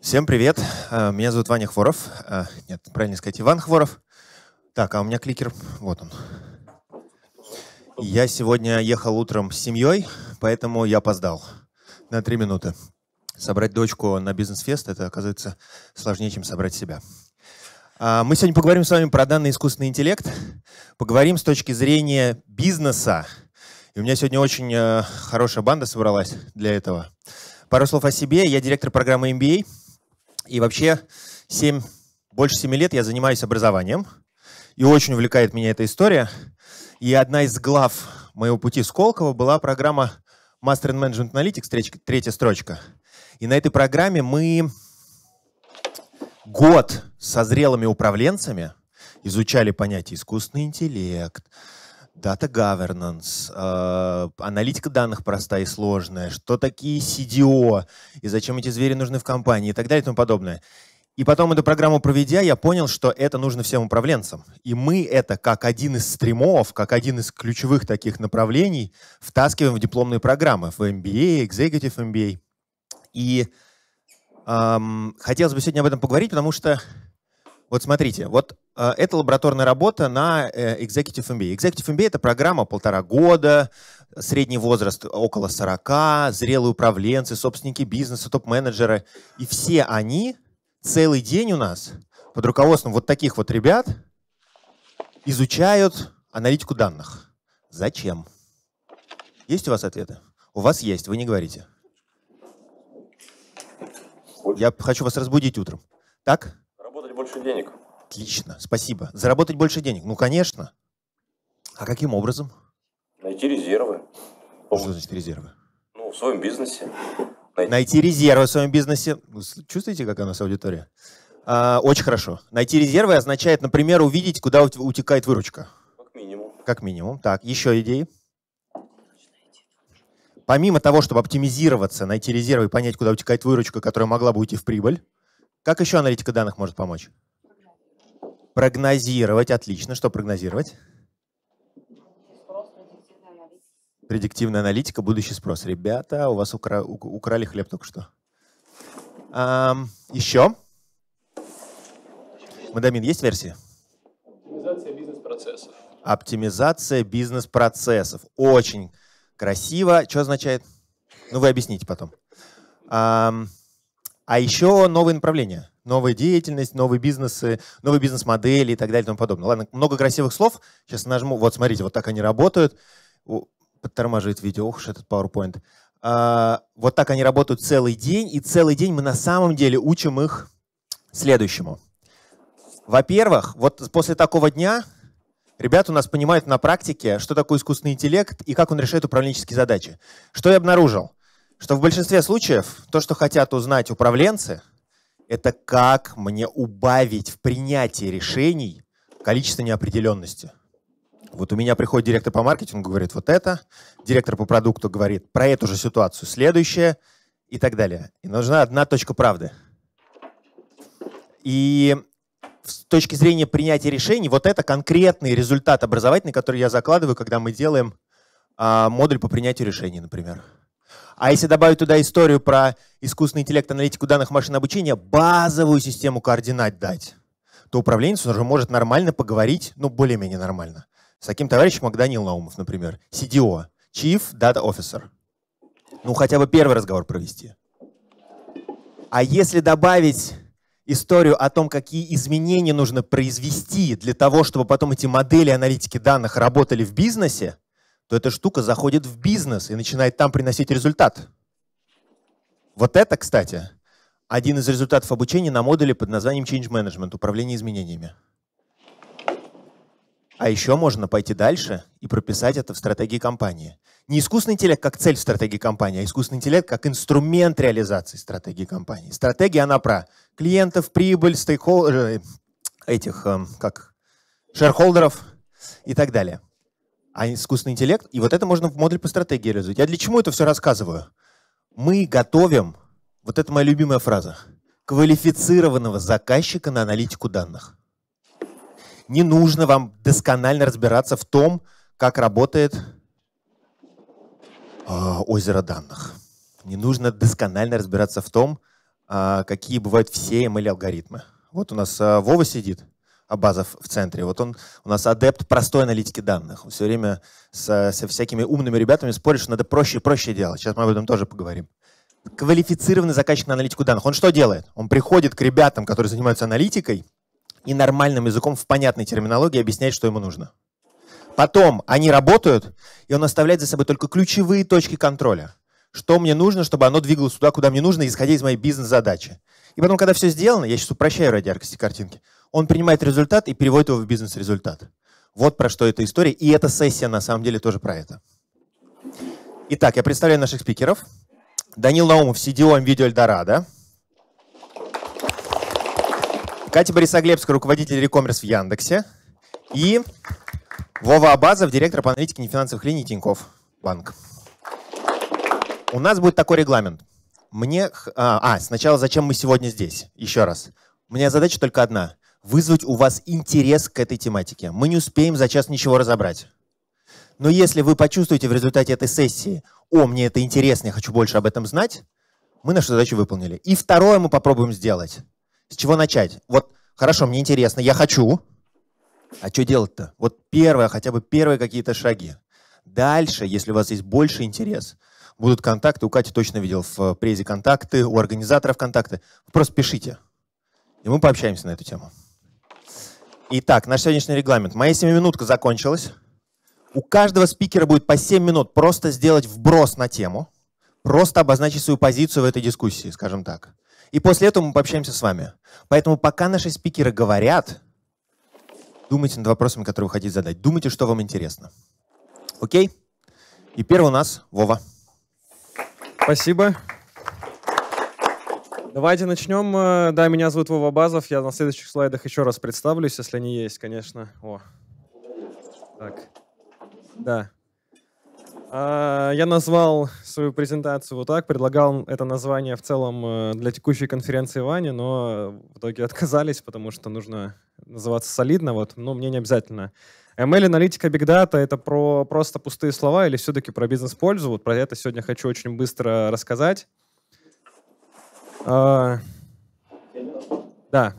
Всем привет. Э, меня зовут Ваня Хворов. Э, нет, правильно сказать, Иван Хворов. Так, а у меня кликер, вот он. Я сегодня ехал утром с семьей, поэтому я опоздал на три минуты. Собрать дочку на бизнес-фест – это, оказывается, сложнее, чем собрать себя. А, мы сегодня поговорим с вами про данный искусственный интеллект, поговорим с точки зрения бизнеса. И у меня сегодня очень э, хорошая банда собралась для этого. Пару слов о себе. Я директор программы MBA – и вообще 7, больше 7 лет я занимаюсь образованием. И очень увлекает меня эта история. И одна из глав моего пути Сколково была программа Master and Management Analytics, третья строчка. И на этой программе мы год со зрелыми управленцами изучали понятие искусственный интеллект, Data governance, э, аналитика данных простая и сложная, что такие CDO, и зачем эти звери нужны в компании и так далее и тому подобное. И потом эту программу проведя, я понял, что это нужно всем управленцам. И мы это, как один из стримов, как один из ключевых таких направлений, втаскиваем в дипломные программы, в MBA, Executive MBA. И эм, хотелось бы сегодня об этом поговорить, потому что вот смотрите, вот э, это лабораторная работа на э, Executive MBA. Executive MBA — это программа полтора года, средний возраст около 40, зрелые управленцы, собственники бизнеса, топ-менеджеры. И все они целый день у нас под руководством вот таких вот ребят изучают аналитику данных. Зачем? Есть у вас ответы? У вас есть, вы не говорите. Я хочу вас разбудить утром. Так? больше денег. Отлично, спасибо. Заработать больше денег, ну конечно. А каким образом? Найти резервы. Что значит резервы? Ну, в своем бизнесе. Найти, Найти резервы в своем бизнесе. Вы чувствуете, как у нас аудитория? А, очень хорошо. Найти резервы означает, например, увидеть, куда утекает выручка. Как минимум. Как минимум. Так, еще идеи? Помимо того, чтобы оптимизироваться, найти резервы и понять, куда утекает выручка, которая могла бы уйти в прибыль, как еще аналитика данных может помочь? Прогнозировать. Отлично. Что прогнозировать? Предиктивная аналитика, будущий спрос. Ребята, у вас укра... украли хлеб только что. А, еще? Мадамин, есть версия? Оптимизация бизнес-процессов. Оптимизация бизнес-процессов. Очень красиво. Что означает? Ну, вы объясните потом. А, а еще новые направления, новая деятельность, новые бизнесы, новые бизнес-модели и так далее и тому подобное. Ладно, много красивых слов. Сейчас нажму. Вот, смотрите, вот так они работают. Подтормаживает видео. Ох уж этот PowerPoint. А, вот так они работают целый день. И целый день мы на самом деле учим их следующему. Во-первых, вот после такого дня Ребята у нас понимают на практике, что такое искусственный интеллект и как он решает управленческие задачи. Что я обнаружил? что в большинстве случаев то, что хотят узнать управленцы, это как мне убавить в принятии решений количество неопределенности. Вот у меня приходит директор по маркетингу, говорит вот это, директор по продукту говорит про эту же ситуацию, следующее и так далее. И нужна одна точка правды. И с точки зрения принятия решений, вот это конкретный результат образовательный, который я закладываю, когда мы делаем а, модуль по принятию решений, например. А если добавить туда историю про искусственный интеллект, аналитику данных машин обучения, базовую систему координат дать, то управленец уже может нормально поговорить, ну, более-менее нормально. С таким товарищем, как Данил Наумов, например, CDO, Chief Data Officer. Ну, хотя бы первый разговор провести. А если добавить историю о том, какие изменения нужно произвести для того, чтобы потом эти модели аналитики данных работали в бизнесе, то эта штука заходит в бизнес и начинает там приносить результат. Вот это, кстати, один из результатов обучения на модуле под названием Change Management – управление изменениями. А еще можно пойти дальше и прописать это в стратегии компании. Не искусственный интеллект как цель в стратегии компании, а искусственный интеллект как инструмент реализации стратегии компании. Стратегия, она про клиентов, прибыль, стейкхолдеров, э, этих, эм, как, шерхолдеров и так далее а искусственный интеллект. И вот это можно в модуль по стратегии реализовать. Я для чего это все рассказываю? Мы готовим, вот это моя любимая фраза, квалифицированного заказчика на аналитику данных. Не нужно вам досконально разбираться в том, как работает э, озеро данных. Не нужно досконально разбираться в том, э, какие бывают все ML-алгоритмы. Вот у нас э, Вова сидит – Абазов в центре. Вот он у нас адепт простой аналитики данных. Он все время со, со всякими умными ребятами спорит, что надо проще и проще делать. Сейчас мы об этом тоже поговорим. Квалифицированный заказчик на аналитику данных. Он что делает? Он приходит к ребятам, которые занимаются аналитикой, и нормальным языком в понятной терминологии объясняет, что ему нужно. Потом они работают, и он оставляет за собой только ключевые точки контроля. Что мне нужно, чтобы оно двигалось туда, куда мне нужно, исходя из моей бизнес-задачи. И потом, когда все сделано, я сейчас упрощаю ради яркости картинки, он принимает результат и переводит его в бизнес-результат. Вот про что эта история. И эта сессия на самом деле тоже про это. Итак, я представляю наших спикеров. Данил Наумов, CDO видео Эльдорадо. Катя Борисоглебская, руководитель рекоммерс в Яндексе. И Вова Абазов, директор по аналитике нефинансовых линий Тиньков Банк. У нас будет такой регламент. Мне... А, а, сначала, зачем мы сегодня здесь? Еще раз. У меня задача только одна вызвать у вас интерес к этой тематике. Мы не успеем за час ничего разобрать. Но если вы почувствуете в результате этой сессии, о, мне это интересно, я хочу больше об этом знать, мы нашу задачу выполнили. И второе мы попробуем сделать. С чего начать? Вот, хорошо, мне интересно, я хочу. А что делать-то? Вот первое, хотя бы первые какие-то шаги. Дальше, если у вас есть больше интерес, будут контакты. У Кати точно видел в э, презе контакты, у организаторов контакты. Просто пишите. И мы пообщаемся на эту тему. Итак, наш сегодняшний регламент. Моя 7-минутка закончилась. У каждого спикера будет по 7 минут просто сделать вброс на тему, просто обозначить свою позицию в этой дискуссии, скажем так. И после этого мы пообщаемся с вами. Поэтому пока наши спикеры говорят, думайте над вопросами, которые вы хотите задать. Думайте, что вам интересно. Окей? И первый у нас Вова. Спасибо. Давайте начнем. Э, да, меня зовут Вова Базов. Я на следующих слайдах еще раз представлюсь, если они есть, конечно. О. Так. Да. А, я назвал свою презентацию вот так, предлагал это название в целом э, для текущей конференции Вани, но в итоге отказались, потому что нужно называться солидно, вот, но мне не обязательно. ML-аналитика Big Data — это про просто пустые слова или все-таки про бизнес-пользу? Вот про это сегодня хочу очень быстро рассказать. А, да.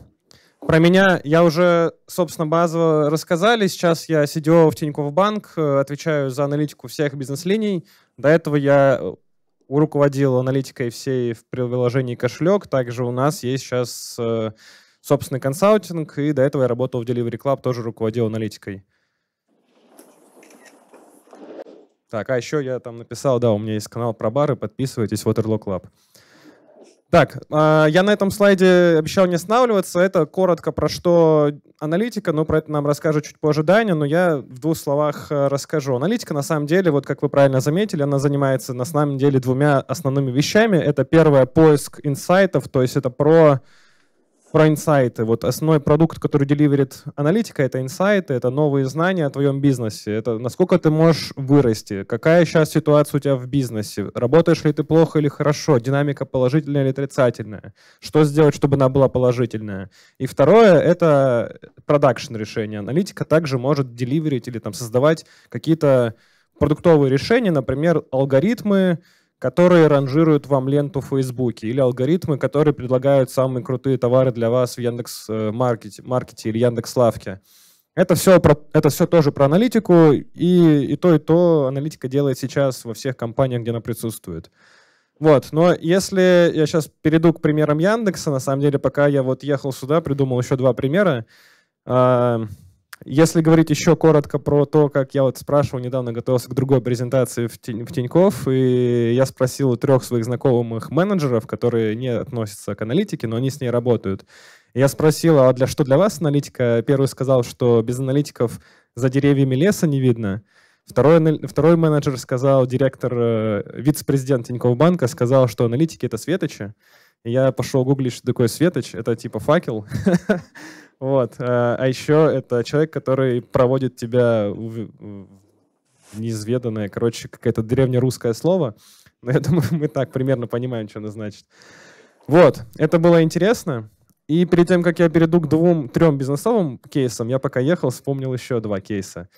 Про меня я уже, собственно, базово рассказали. Сейчас я CDO в Тинькофф Банк, э, отвечаю за аналитику всех бизнес-линий. До этого я э, руководил аналитикой всей в приложении «Кошелек». Также у нас есть сейчас э, собственный консалтинг, и до этого я работал в Delivery Club, тоже руководил аналитикой. Так, а еще я там написал, да, у меня есть канал про бары, подписывайтесь, Waterloo Club. Так, а, я на этом слайде обещал не останавливаться. Это коротко про что аналитика, но про это нам расскажет чуть позже Даня, но я в двух словах э, расскажу. Аналитика, на самом деле, вот как вы правильно заметили, она занимается на самом деле двумя основными вещами. Это первое — поиск инсайтов, то есть это про про инсайты. Вот основной продукт, который деливерит аналитика, это инсайты, это новые знания о твоем бизнесе. Это насколько ты можешь вырасти, какая сейчас ситуация у тебя в бизнесе, работаешь ли ты плохо или хорошо, динамика положительная или отрицательная, что сделать, чтобы она была положительная. И второе — это продакшн решение. Аналитика также может деливерить или там создавать какие-то продуктовые решения, например, алгоритмы, которые ранжируют вам ленту в Фейсбуке, или алгоритмы, которые предлагают самые крутые товары для вас в Яндекс э, маркете или Яндекс Лавке. Это все, про, это все тоже про аналитику, и, и то, и то аналитика делает сейчас во всех компаниях, где она присутствует. Вот, но если я сейчас перейду к примерам Яндекса, на самом деле, пока я вот ехал сюда, придумал еще два примера. Если говорить еще коротко про то, как я вот спрашивал, недавно готовился к другой презентации в, тень, и я спросил у трех своих знакомых менеджеров, которые не относятся к аналитике, но они с ней работают. Я спросил, а для что для вас аналитика? Первый сказал, что без аналитиков за деревьями леса не видно. Второй, второй менеджер сказал, директор, э, вице-президент Тинькофф банка сказал, что аналитики — это светочи. я пошел гуглить, что такое светоч. Это типа факел. Вот. Э, а еще это человек, который проводит тебя в неизведанное, короче, какое-то древнерусское слово. Но я думаю, мы так примерно понимаем, что оно значит. Вот, это было интересно. И перед тем, как я перейду к двум, трем бизнесовым кейсам, я пока ехал, вспомнил еще два кейса.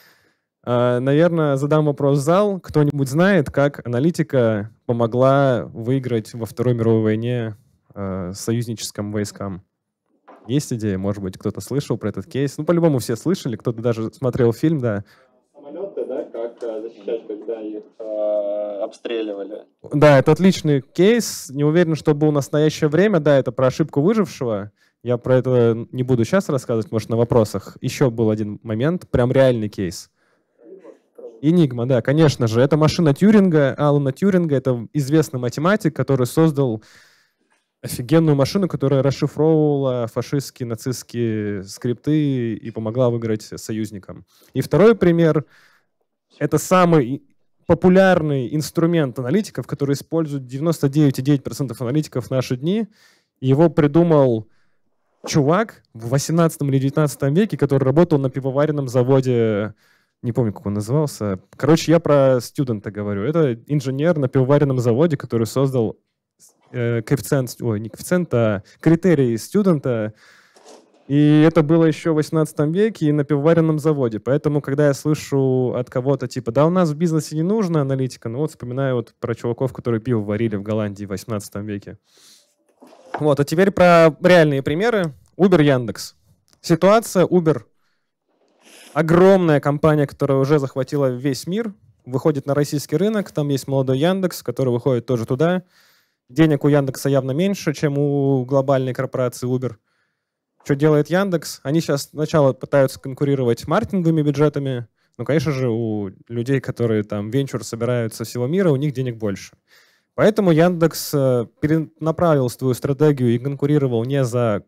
Э, наверное, задам вопрос в зал. Кто-нибудь знает, как аналитика помогла выиграть во Второй мировой войне э, союзническим войскам? Есть идея, может быть, кто-то слышал про этот кейс. Ну, по-любому все слышали, кто-то даже смотрел фильм, да. Самолеты, да, как э, защищать, когда их э, обстреливали. Да, это отличный кейс. Не уверен, что был в настоящее время. Да, это про ошибку выжившего. Я про это не буду сейчас рассказывать, может, на вопросах. Еще был один момент, прям реальный кейс. Энигма, да, конечно же. Это машина Тюринга, Алана Тюринга. Это известный математик, который создал офигенную машину, которая расшифровывала фашистские, нацистские скрипты и помогла выиграть союзникам. И второй пример — это самый популярный инструмент аналитиков, который используют 99,9% аналитиков в наши дни. Его придумал чувак в 18 или 19 веке, который работал на пивоваренном заводе, не помню, как он назывался. Короче, я про студента говорю. Это инженер на пивоваренном заводе, который создал Э, коэффициент, ой, не коэффициент, а критерий студента. И это было еще в 18 веке и на пивоваренном заводе. Поэтому, когда я слышу от кого-то, типа, да у нас в бизнесе не нужна аналитика, ну вот вспоминаю вот про чуваков, которые пиво варили в Голландии в 18 веке. Вот, а теперь про реальные примеры. Uber, Яндекс. Ситуация Uber огромная компания, которая уже захватила весь мир, выходит на российский рынок, там есть молодой Яндекс, который выходит тоже туда. Денег у Яндекса явно меньше, чем у глобальной корпорации Uber. Что делает Яндекс? Они сейчас сначала пытаются конкурировать маркетинговыми бюджетами. Ну, конечно же, у людей, которые там венчур собирают со всего мира, у них денег больше. Поэтому Яндекс э, перенаправил свою стратегию и конкурировал не за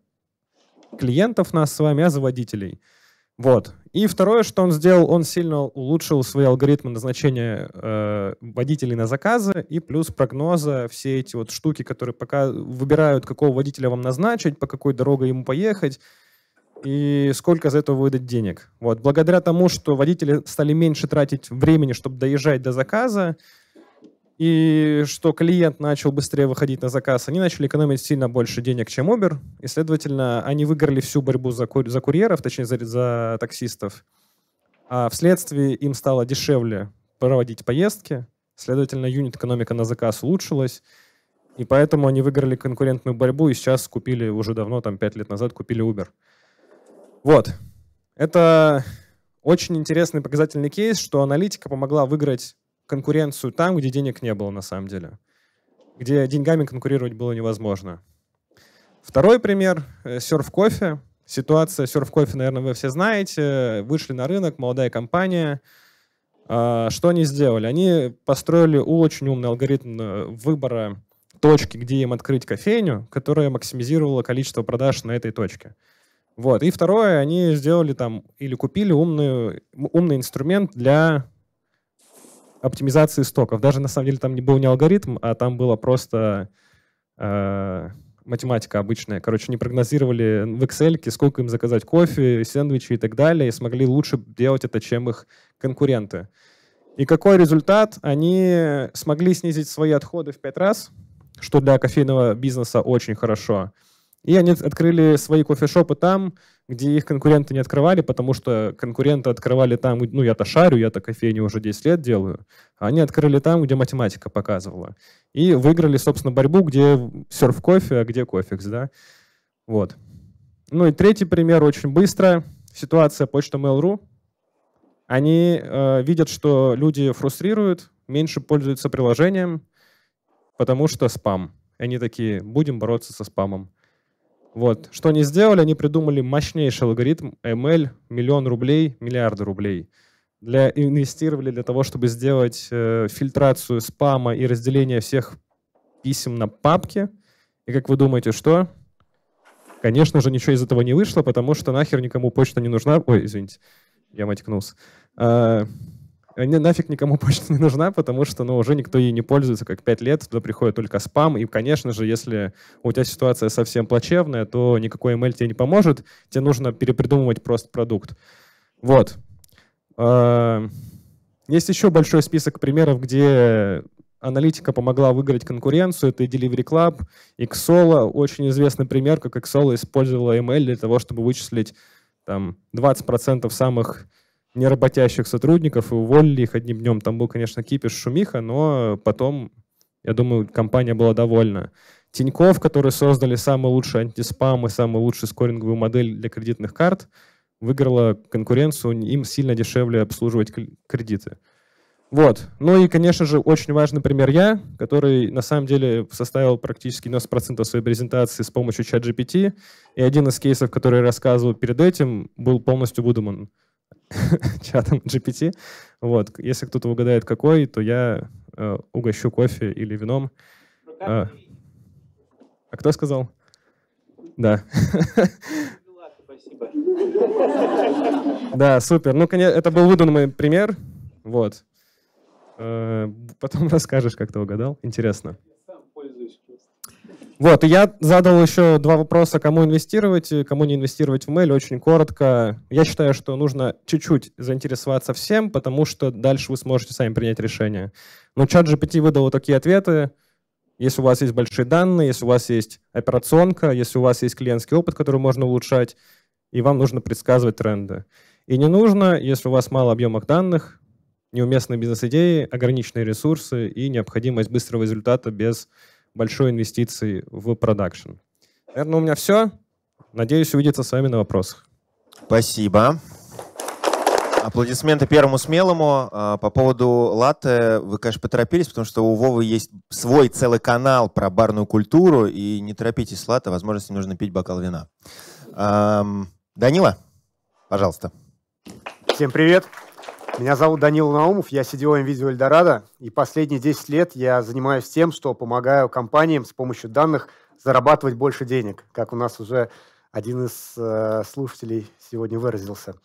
клиентов нас с вами, а за водителей – вот. И второе, что он сделал, он сильно улучшил свои алгоритмы назначения э, водителей на заказы и плюс прогноза все эти вот штуки, которые пока выбирают, какого водителя вам назначить, по какой дороге ему поехать и сколько за это выдать денег. Вот. Благодаря тому, что водители стали меньше тратить времени, чтобы доезжать до заказа, и что клиент начал быстрее выходить на заказ, они начали экономить сильно больше денег, чем Uber, и, следовательно, они выиграли всю борьбу за, кур- за курьеров, точнее, за, за таксистов, а вследствие им стало дешевле проводить поездки, следовательно, юнит-экономика на заказ улучшилась, и поэтому они выиграли конкурентную борьбу и сейчас купили уже давно, там, пять лет назад купили Uber. Вот. Это очень интересный показательный кейс, что аналитика помогла выиграть конкуренцию там, где денег не было на самом деле, где деньгами конкурировать было невозможно. Второй пример — э, серф-кофе. Ситуация серф-кофе, наверное, вы все знаете. Вышли на рынок, молодая компания. А, что они сделали? Они построили очень умный алгоритм э, выбора точки, где им открыть кофейню, которая максимизировала количество продаж на этой точке. Вот. И второе, они сделали там или купили умную, умный инструмент для оптимизации стоков. Даже на самом деле там не был не алгоритм, а там было просто э, математика обычная. Короче, не прогнозировали в Excel, сколько им заказать кофе, сэндвичи и так далее, и смогли лучше делать это, чем их конкуренты. И какой результат? Они смогли снизить свои отходы в пять раз, что для кофейного бизнеса очень хорошо. И они открыли свои кофешопы там, где их конкуренты не открывали, потому что конкуренты открывали там, ну, я-то шарю, я-то кофейню уже 10 лет делаю, они открыли там, где математика показывала. И выиграли, собственно, борьбу, где серф-кофе, а где кофекс, да. Вот. Ну и третий пример очень быстро. Ситуация почта Mail.ru. Они э, видят, что люди фрустрируют, меньше пользуются приложением, потому что спам. Они такие, будем бороться со спамом. Вот. Что они сделали? Они придумали мощнейший алгоритм ML, миллион рублей, миллиарды рублей. Для, инвестировали для того, чтобы сделать э, фильтрацию спама и разделение всех писем на папки. И как вы думаете, что? Конечно же, ничего из этого не вышло, потому что нахер никому почта не нужна. Ой, извините, я матькнулся. А, не, нафиг никому почта не нужна, потому что ну, уже никто ей не пользуется как пять лет, туда приходит только спам, и, конечно же, если у тебя ситуация совсем плачевная, то никакой email тебе не поможет, тебе нужно перепридумывать просто продукт. Вот. Эм, есть еще большой список примеров, где аналитика помогла выиграть конкуренцию. Это и Delivery Club, Xolo. Очень известный пример, как Xolo использовала ML для того, чтобы вычислить там, 20% самых неработящих сотрудников и уволили их одним днем. Там был, конечно, кипиш, шумиха, но потом, я думаю, компания была довольна. Тиньков, которые создали самый лучший антиспам и самую лучшую скоринговую модель для кредитных карт, выиграла конкуренцию, им сильно дешевле обслуживать кредиты. Вот. Ну и, конечно же, очень важный пример я, который на самом деле составил практически 90% своей презентации с помощью чат-GPT и один из кейсов, который я рассказывал перед этим, был полностью выдуман. чатом GPT. Вот. Если кто-то угадает, какой, то я э, угощу кофе или вином. Ну, а, а кто сказал? Да. Да, супер. Ну, конечно, это был выдуманный пример. Вот. Э, потом расскажешь, как ты угадал. Интересно. Вот, и я задал еще два вопроса, кому инвестировать кому не инвестировать в мейл, очень коротко. Я считаю, что нужно чуть-чуть заинтересоваться всем, потому что дальше вы сможете сами принять решение. Но чат GPT выдал вот такие ответы. Если у вас есть большие данные, если у вас есть операционка, если у вас есть клиентский опыт, который можно улучшать, и вам нужно предсказывать тренды. И не нужно, если у вас мало объемов данных, неуместные бизнес-идеи, ограниченные ресурсы и необходимость быстрого результата без большой инвестиции в продакшн. Наверное, у меня все. Надеюсь увидеться с вами на вопросах. Спасибо. Аплодисменты первому смелому. А, по поводу латте вы, конечно, поторопились, потому что у Вовы есть свой целый канал про барную культуру, и не торопитесь с латте, возможно, если нужно пить бокал вина. Данила, пожалуйста. Всем привет. Меня зовут Данил Наумов, я CDO NVIDIA Эльдорадо, и последние 10 лет я занимаюсь тем, что помогаю компаниям с помощью данных зарабатывать больше денег, как у нас уже один из э, слушателей сегодня выразился.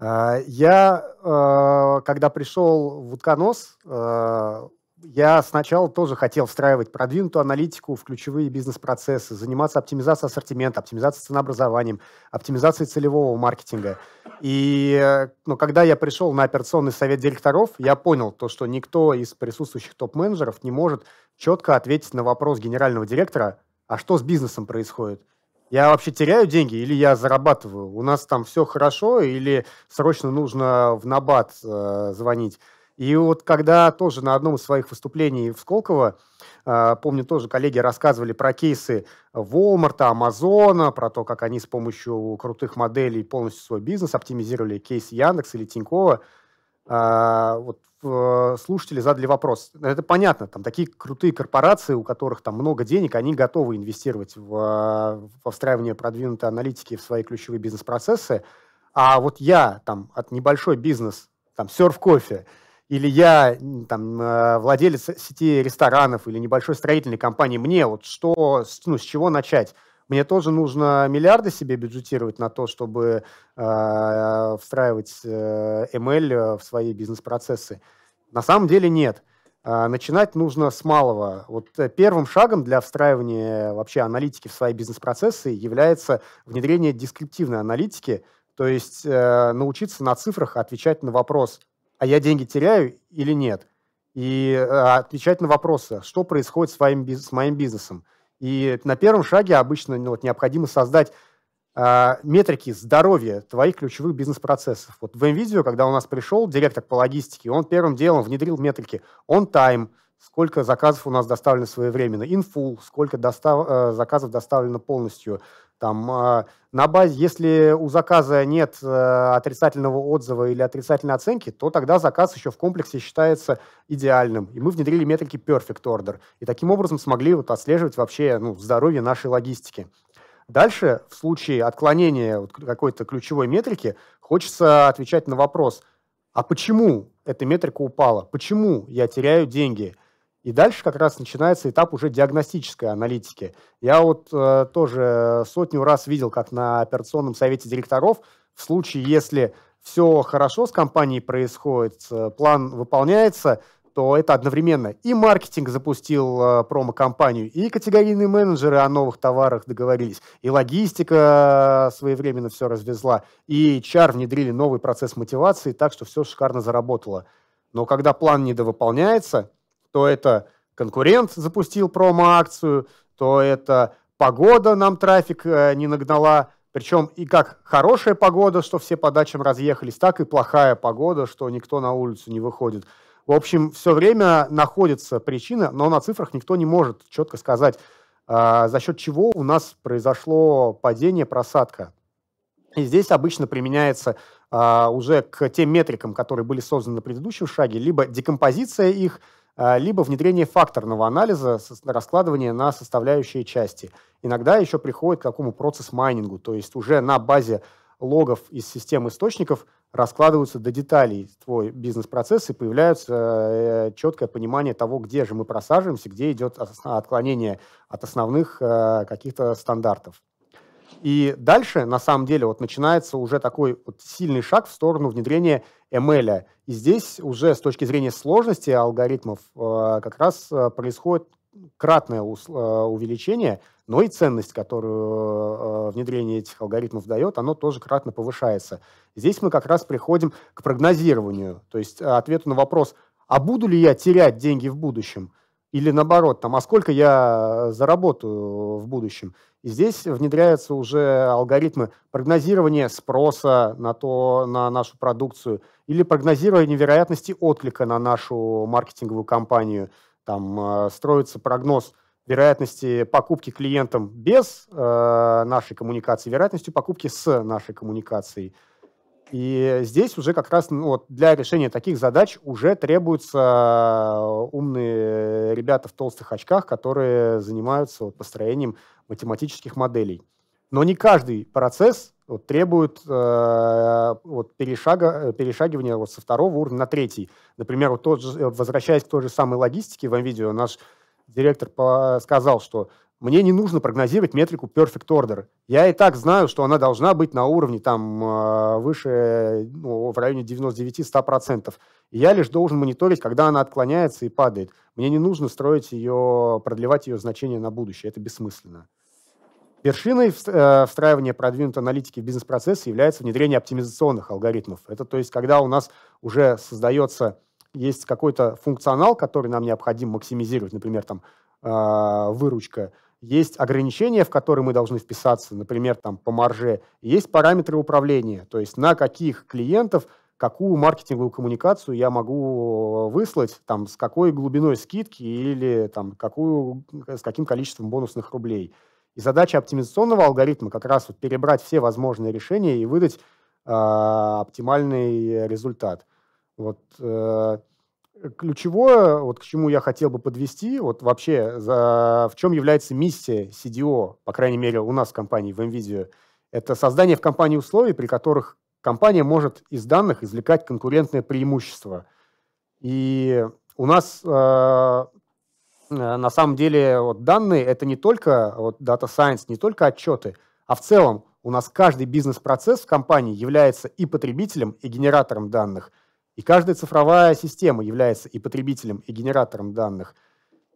Э, я, э, когда пришел в Утконос, э, я сначала тоже хотел встраивать продвинутую аналитику в ключевые бизнес-процессы, заниматься оптимизацией ассортимента, оптимизацией ценообразованием, оптимизацией целевого маркетинга. И э, ну, когда я пришел на операционный совет директоров, я понял то, что никто из присутствующих топ-менеджеров не может четко ответить на вопрос генерального директора, а что с бизнесом происходит. Я вообще теряю деньги или я зарабатываю? У нас там все хорошо или срочно нужно в набат э, звонить? И вот когда тоже на одном из своих выступлений в Сколково, а, помню, тоже коллеги рассказывали про кейсы Walmart, Amazon, про то, как они с помощью крутых моделей полностью свой бизнес оптимизировали кейс Яндекс или Тинькова, а, вот слушатели задали вопрос. Ну, это понятно, там такие крутые корпорации, у которых там много денег, они готовы инвестировать в, во встраивание продвинутой аналитики в свои ключевые бизнес-процессы. А вот я там от небольшой бизнес, там серф кофе, или я там, э, владелец сети ресторанов или небольшой строительной компании, мне вот что, ну, с чего начать? Мне тоже нужно миллиарды себе бюджетировать на то, чтобы э, встраивать э, ML э, в свои бизнес-процессы. На самом деле нет. Э, начинать нужно с малого. Вот первым шагом для встраивания вообще аналитики в свои бизнес-процессы является внедрение дескриптивной аналитики, то есть э, научиться на цифрах отвечать на вопрос, а я деньги теряю или нет? И а, отвечать на вопросы, что происходит с, вами, с моим бизнесом. И на первом шаге обычно ну, вот, необходимо создать а, метрики здоровья твоих ключевых бизнес-процессов. Вот в NVIDIA, когда у нас пришел директор по логистике, он первым делом внедрил метрики on time – сколько заказов у нас доставлено своевременно in full, сколько достав, э, заказов доставлено полностью. Там, а, на базе, если у заказа нет э, отрицательного отзыва или отрицательной оценки, то тогда заказ еще в комплексе считается идеальным. И мы внедрили метрики Perfect Order. И таким образом смогли вот отслеживать вообще ну, здоровье нашей логистики. Дальше, в случае отклонения какой-то ключевой метрики, хочется отвечать на вопрос, а почему эта метрика упала? Почему я теряю деньги? И дальше как раз начинается этап уже диагностической аналитики. Я вот э, тоже сотню раз видел, как на операционном совете директоров в случае, если все хорошо с компанией происходит, э, план выполняется, то это одновременно и маркетинг запустил э, промо-компанию, и категорийные менеджеры о новых товарах договорились, и логистика э, своевременно все развезла, и HR внедрили новый процесс мотивации так, что все шикарно заработало. Но когда план недовыполняется, то это конкурент запустил промо-акцию, то это погода нам трафик э, не нагнала. Причем и как хорошая погода, что все по дачам разъехались, так и плохая погода, что никто на улицу не выходит. В общем, все время находится причина, но на цифрах никто не может четко сказать, э, за счет чего у нас произошло падение, просадка. И здесь обычно применяется э, уже к тем метрикам, которые были созданы на предыдущем шаге, либо декомпозиция их, а, либо внедрение факторного анализа, раскладывание на составляющие части. Иногда еще приходит к какому процесс-майнингу, то есть уже на базе логов из систем источников раскладываются до деталей твой бизнес-процесс и появляется э, четкое понимание того, где же мы просаживаемся, где идет отклонение от основных э, каких-то стандартов. И дальше, на самом деле, вот начинается уже такой вот сильный шаг в сторону внедрения ML. И здесь уже с точки зрения сложности алгоритмов э, как раз э, происходит кратное э, увеличение, но и ценность, которую внедрение этих алгоритмов дает, оно тоже кратно повышается. Здесь мы как раз приходим к прогнозированию, то есть ответу на вопрос, а буду ли я терять деньги в будущем? Или наоборот, там, а сколько я заработаю в будущем? И здесь внедряются уже алгоритмы прогнозирования спроса на, то, на нашу продукцию или прогнозирование вероятности отклика на нашу маркетинговую кампанию. Там э, строится прогноз вероятности покупки клиентам без э, нашей коммуникации, вероятностью покупки с нашей коммуникацией. И здесь уже как раз ну, вот, для решения таких задач уже требуются э, умные ребята в толстых очках, которые занимаются вот, построением математических моделей. Но не каждый процесс вот, требует э, вот, перешага, перешагивания вот, со второго уровня на третий. Например, вот тот же, возвращаясь к той же самой логистике в NVIDIA, наш директор сказал, что мне не нужно прогнозировать метрику perfect order. Я и так знаю, что она должна быть на уровне там э, выше, ну, в районе 99-100%. Я лишь должен мониторить, когда она отклоняется и падает. Мне не нужно строить ее, продлевать ее значение на будущее. Это бессмысленно. Вершиной э, встраивания продвинутой аналитики в бизнес-процесс является внедрение оптимизационных алгоритмов. Это то есть, когда у нас уже создается, есть какой-то функционал, который нам необходимо максимизировать, например, там, э, выручка – есть ограничения, в которые мы должны вписаться, например, там, по марже, есть параметры управления, то есть на каких клиентов какую маркетинговую коммуникацию я могу э, выслать, там, с какой глубиной скидки или там, какую, с каким количеством бонусных рублей. И задача оптимизационного алгоритма как раз вот перебрать все возможные решения и выдать э, оптимальный результат. Вот, э, Э, ключевое, вот к чему я хотел бы подвести, вот вообще за, в чем является миссия CDO, по крайней мере у нас в компании, в NVIDIA, это создание в компании условий, при которых компания может из данных извлекать конкурентное преимущество. И у нас э, э на самом деле вот данные это не только вот data science, не только отчеты, а в целом у нас каждый бизнес-процесс в компании является и потребителем, и генератором данных – и каждая цифровая система является и потребителем, и генератором данных.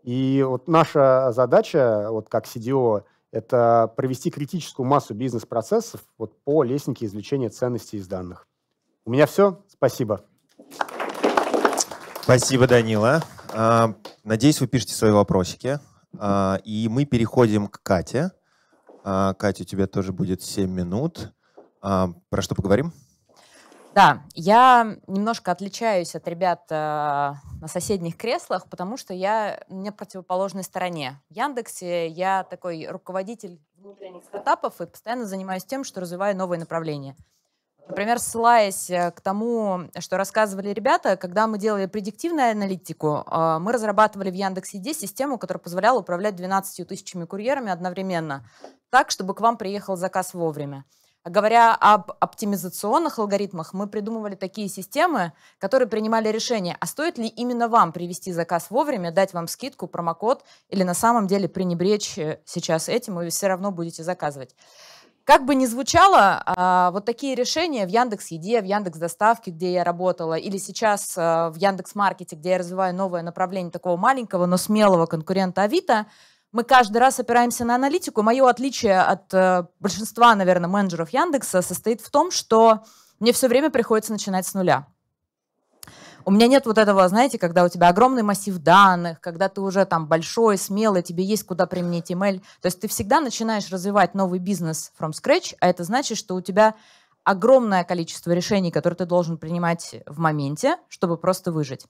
И вот наша задача, вот как CDO, это провести критическую массу бизнес-процессов вот по лестнике извлечения ценностей из данных. У меня все. Спасибо. Спасибо, Данила. А, надеюсь, вы пишете свои вопросики. А, и мы переходим к Кате. А, Катя, у тебя тоже будет 7 минут. Про что поговорим? Да, я немножко отличаюсь от ребят э, на соседних креслах, потому что я на противоположной стороне. В Яндексе я такой руководитель внутренних стартапов и постоянно занимаюсь тем, что развиваю новые направления. Например, ссылаясь э, к тому, что рассказывали ребята, когда мы делали предиктивную аналитику, э, мы разрабатывали в Яндексе 10 систему, которая позволяла управлять 12 тысячами курьерами одновременно, так, чтобы к вам приехал заказ вовремя. Говоря об оптимизационных алгоритмах, мы придумывали такие системы, которые принимали решение, а стоит ли именно вам привести заказ вовремя, дать вам скидку, промокод, или на самом деле пренебречь э, сейчас этим, и вы все равно будете заказывать. Как бы ни звучало, а, вот такие решения в Яндекс Еде, в Яндекс Доставке, где я работала, или сейчас э, в Яндекс Маркете, где я развиваю новое направление такого маленького, но смелого конкурента Авито – мы каждый раз опираемся на аналитику. Мое отличие от э, большинства, наверное, менеджеров Яндекса состоит в том, что мне все время приходится начинать с нуля. У меня нет вот этого, знаете, когда у тебя огромный массив данных, когда ты уже там большой, смелый, тебе есть куда применить email. То есть ты всегда начинаешь развивать новый бизнес from scratch, а это значит, что у тебя огромное количество решений, которые ты должен принимать в моменте, чтобы просто выжить.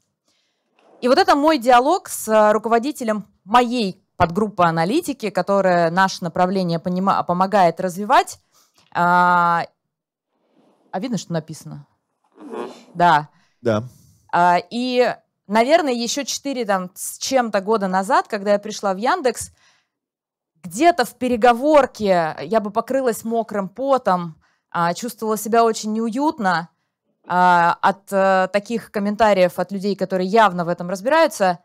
И вот это мой диалог с э, руководителем моей подгруппа аналитики, которая наше направление понима- помогает развивать. А, а видно, что написано? Да. Да. А, и, наверное, еще 4 там, с чем-то года назад, когда я пришла в Яндекс, где-то в переговорке я бы покрылась мокрым потом, а, чувствовала себя очень неуютно а, от а, таких комментариев от людей, которые явно в этом разбираются.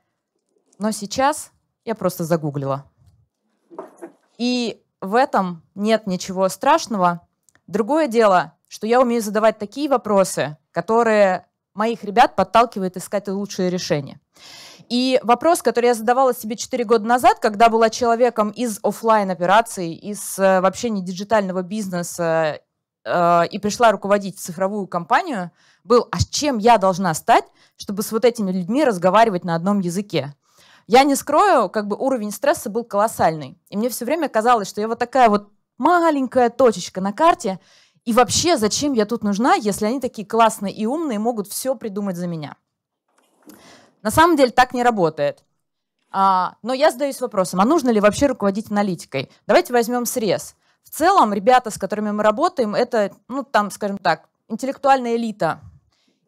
Но сейчас я просто загуглила. И в этом нет ничего страшного. Другое дело, что я умею задавать такие вопросы, которые моих ребят подталкивают искать лучшие решения. И вопрос, который я задавала себе 4 года назад, когда была человеком из офлайн операций, из э, вообще не диджитального бизнеса э, и пришла руководить цифровую компанию, был, а с чем я должна стать, чтобы с вот этими людьми разговаривать на одном языке? Я не скрою, как бы уровень стресса был колоссальный. И мне все время казалось, что я вот такая вот маленькая точечка на карте, и вообще, зачем я тут нужна, если они такие классные и умные, могут все придумать за меня? На самом деле так не работает. А, но я задаюсь вопросом, а нужно ли вообще руководить аналитикой? Давайте возьмем срез. В целом, ребята, с которыми мы работаем, это, ну, там, скажем так, интеллектуальная элита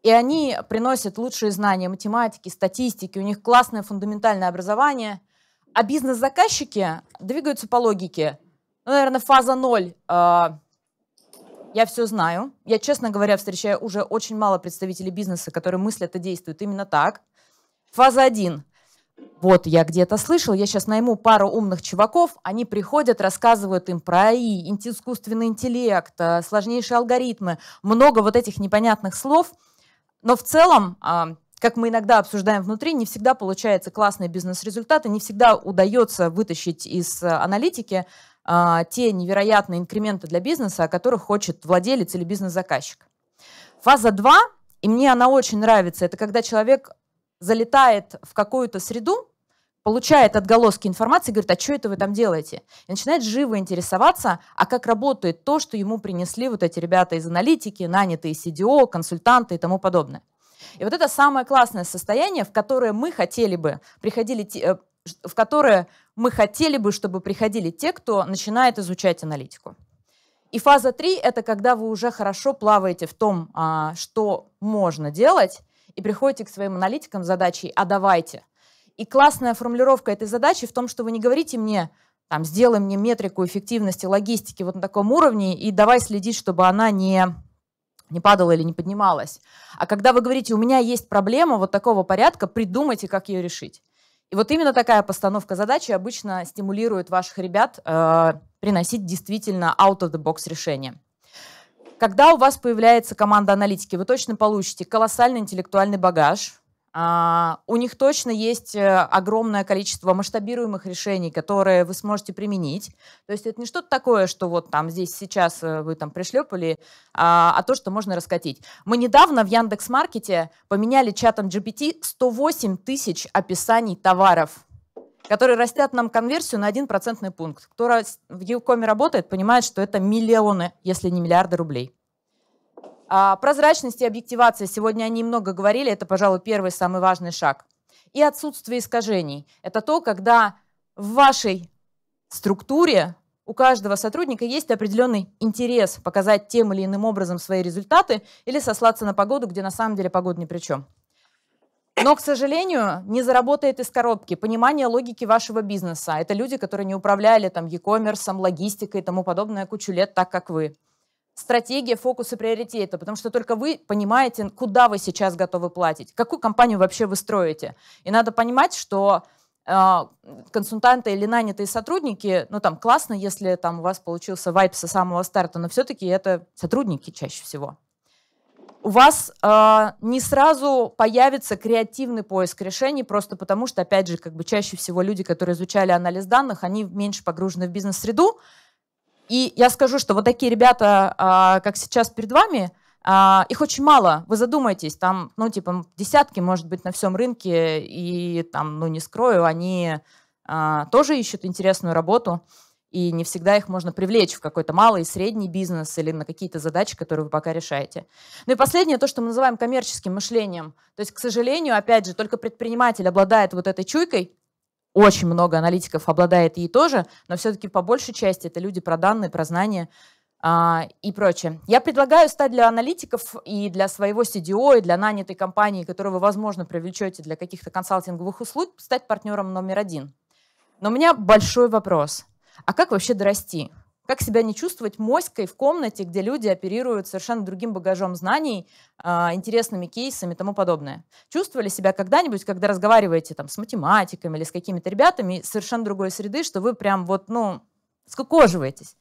и они приносят лучшие знания математики, статистики, у них классное фундаментальное образование. А бизнес-заказчики двигаются по логике. Ну, наверное, фаза ноль. А, я все знаю. Я, честно говоря, встречаю уже очень мало представителей бизнеса, которые мыслят и действуют именно так. Фаза один. Вот, я где-то слышал, я сейчас найму пару умных чуваков, они приходят, рассказывают им про АИ, искусственный интеллект, а, сложнейшие алгоритмы, много вот этих непонятных слов – но в целом, а, как мы иногда обсуждаем внутри, не всегда получается классные бизнес-результаты, не всегда удается вытащить из э, аналитики а, те невероятные инкременты для бизнеса, о которых хочет владелец или бизнес-заказчик. Фаза 2, и мне она очень нравится, это когда человек залетает в какую-то среду, получает отголоски информации, говорит, а что это вы там делаете? И начинает живо интересоваться, а как работает то, что ему принесли вот эти ребята из аналитики, нанятые CDO, консультанты и тому подобное. И вот это самое классное состояние, в которое мы хотели бы приходили, э, в которое мы хотели бы, чтобы приходили те, кто начинает изучать аналитику. И фаза 3 – это когда вы уже хорошо плаваете в том, а, что можно делать, и приходите к своим аналитикам с задачей «а давайте», и классная формулировка этой задачи в том, что вы не говорите мне, там, сделай мне метрику эффективности логистики вот на таком уровне и давай следить, чтобы она не, не падала или не поднималась. А когда вы говорите, у меня есть проблема вот такого порядка, придумайте, как ее решить. И вот именно такая постановка задачи обычно стимулирует ваших ребят э, приносить действительно out-of-the-box решения. Когда у вас появляется команда аналитики, вы точно получите колоссальный интеллектуальный багаж, а, у них точно есть э, огромное количество масштабируемых решений, которые вы сможете применить. То есть это не что-то такое, что вот там здесь сейчас э, вы там пришлепали, а, а, то, что можно раскатить. Мы недавно в Яндекс.Маркете поменяли чатом GPT 108 тысяч описаний товаров которые растят нам конверсию на один процентный пункт. Кто в Юкоме работает, понимает, что это миллионы, если не миллиарды рублей. А, прозрачность и объективация, сегодня они много говорили, это, пожалуй, первый самый важный шаг. И отсутствие искажений. Это то, когда в вашей структуре у каждого сотрудника есть определенный интерес показать тем или иным образом свои результаты или сослаться на погоду, где на самом деле погода ни при чем. Но, к сожалению, не заработает из коробки понимание логики вашего бизнеса. Это люди, которые не управляли там e-commerce, логистикой и тому подобное кучу лет так, как вы стратегия, фокусы, и приоритеты, потому что только вы понимаете, куда вы сейчас готовы платить, какую компанию вообще вы строите. И надо понимать, что а, консультанты или нанятые сотрудники, ну там классно, если там у вас получился вайп со самого старта, но все-таки это сотрудники чаще всего. У вас э, не сразу появится креативный поиск решений, просто потому что, опять же, как бы чаще всего люди, которые изучали анализ данных, они меньше погружены в бизнес-среду, и я скажу, что вот такие ребята, а, как сейчас перед вами, а, их очень мало. Вы задумайтесь, там, ну, типа, десятки, может быть, на всем рынке, и там, ну, не скрою, они а, тоже ищут интересную работу, и не всегда их можно привлечь в какой-то малый и средний бизнес или на какие-то задачи, которые вы пока решаете. Ну и последнее, то, что мы называем коммерческим мышлением. То есть, к сожалению, опять же, только предприниматель обладает вот этой чуйкой, очень много аналитиков обладает ей тоже, но все-таки по большей части это люди про данные, про знания а, и прочее. Я предлагаю стать для аналитиков и для своего CDO, и для нанятой компании, которую вы, возможно, привлечете для каких-то консалтинговых услуг, стать партнером номер один. Но у меня большой вопрос. А как вообще дорасти? Как себя не чувствовать моськой в комнате, где люди оперируют совершенно другим багажом знаний, а, интересными кейсами и тому подобное. Чувствовали себя когда-нибудь, когда разговариваете там с математиками или с какими-то ребятами из совершенно другой среды, что вы прям вот, ну, скукоживаетесь?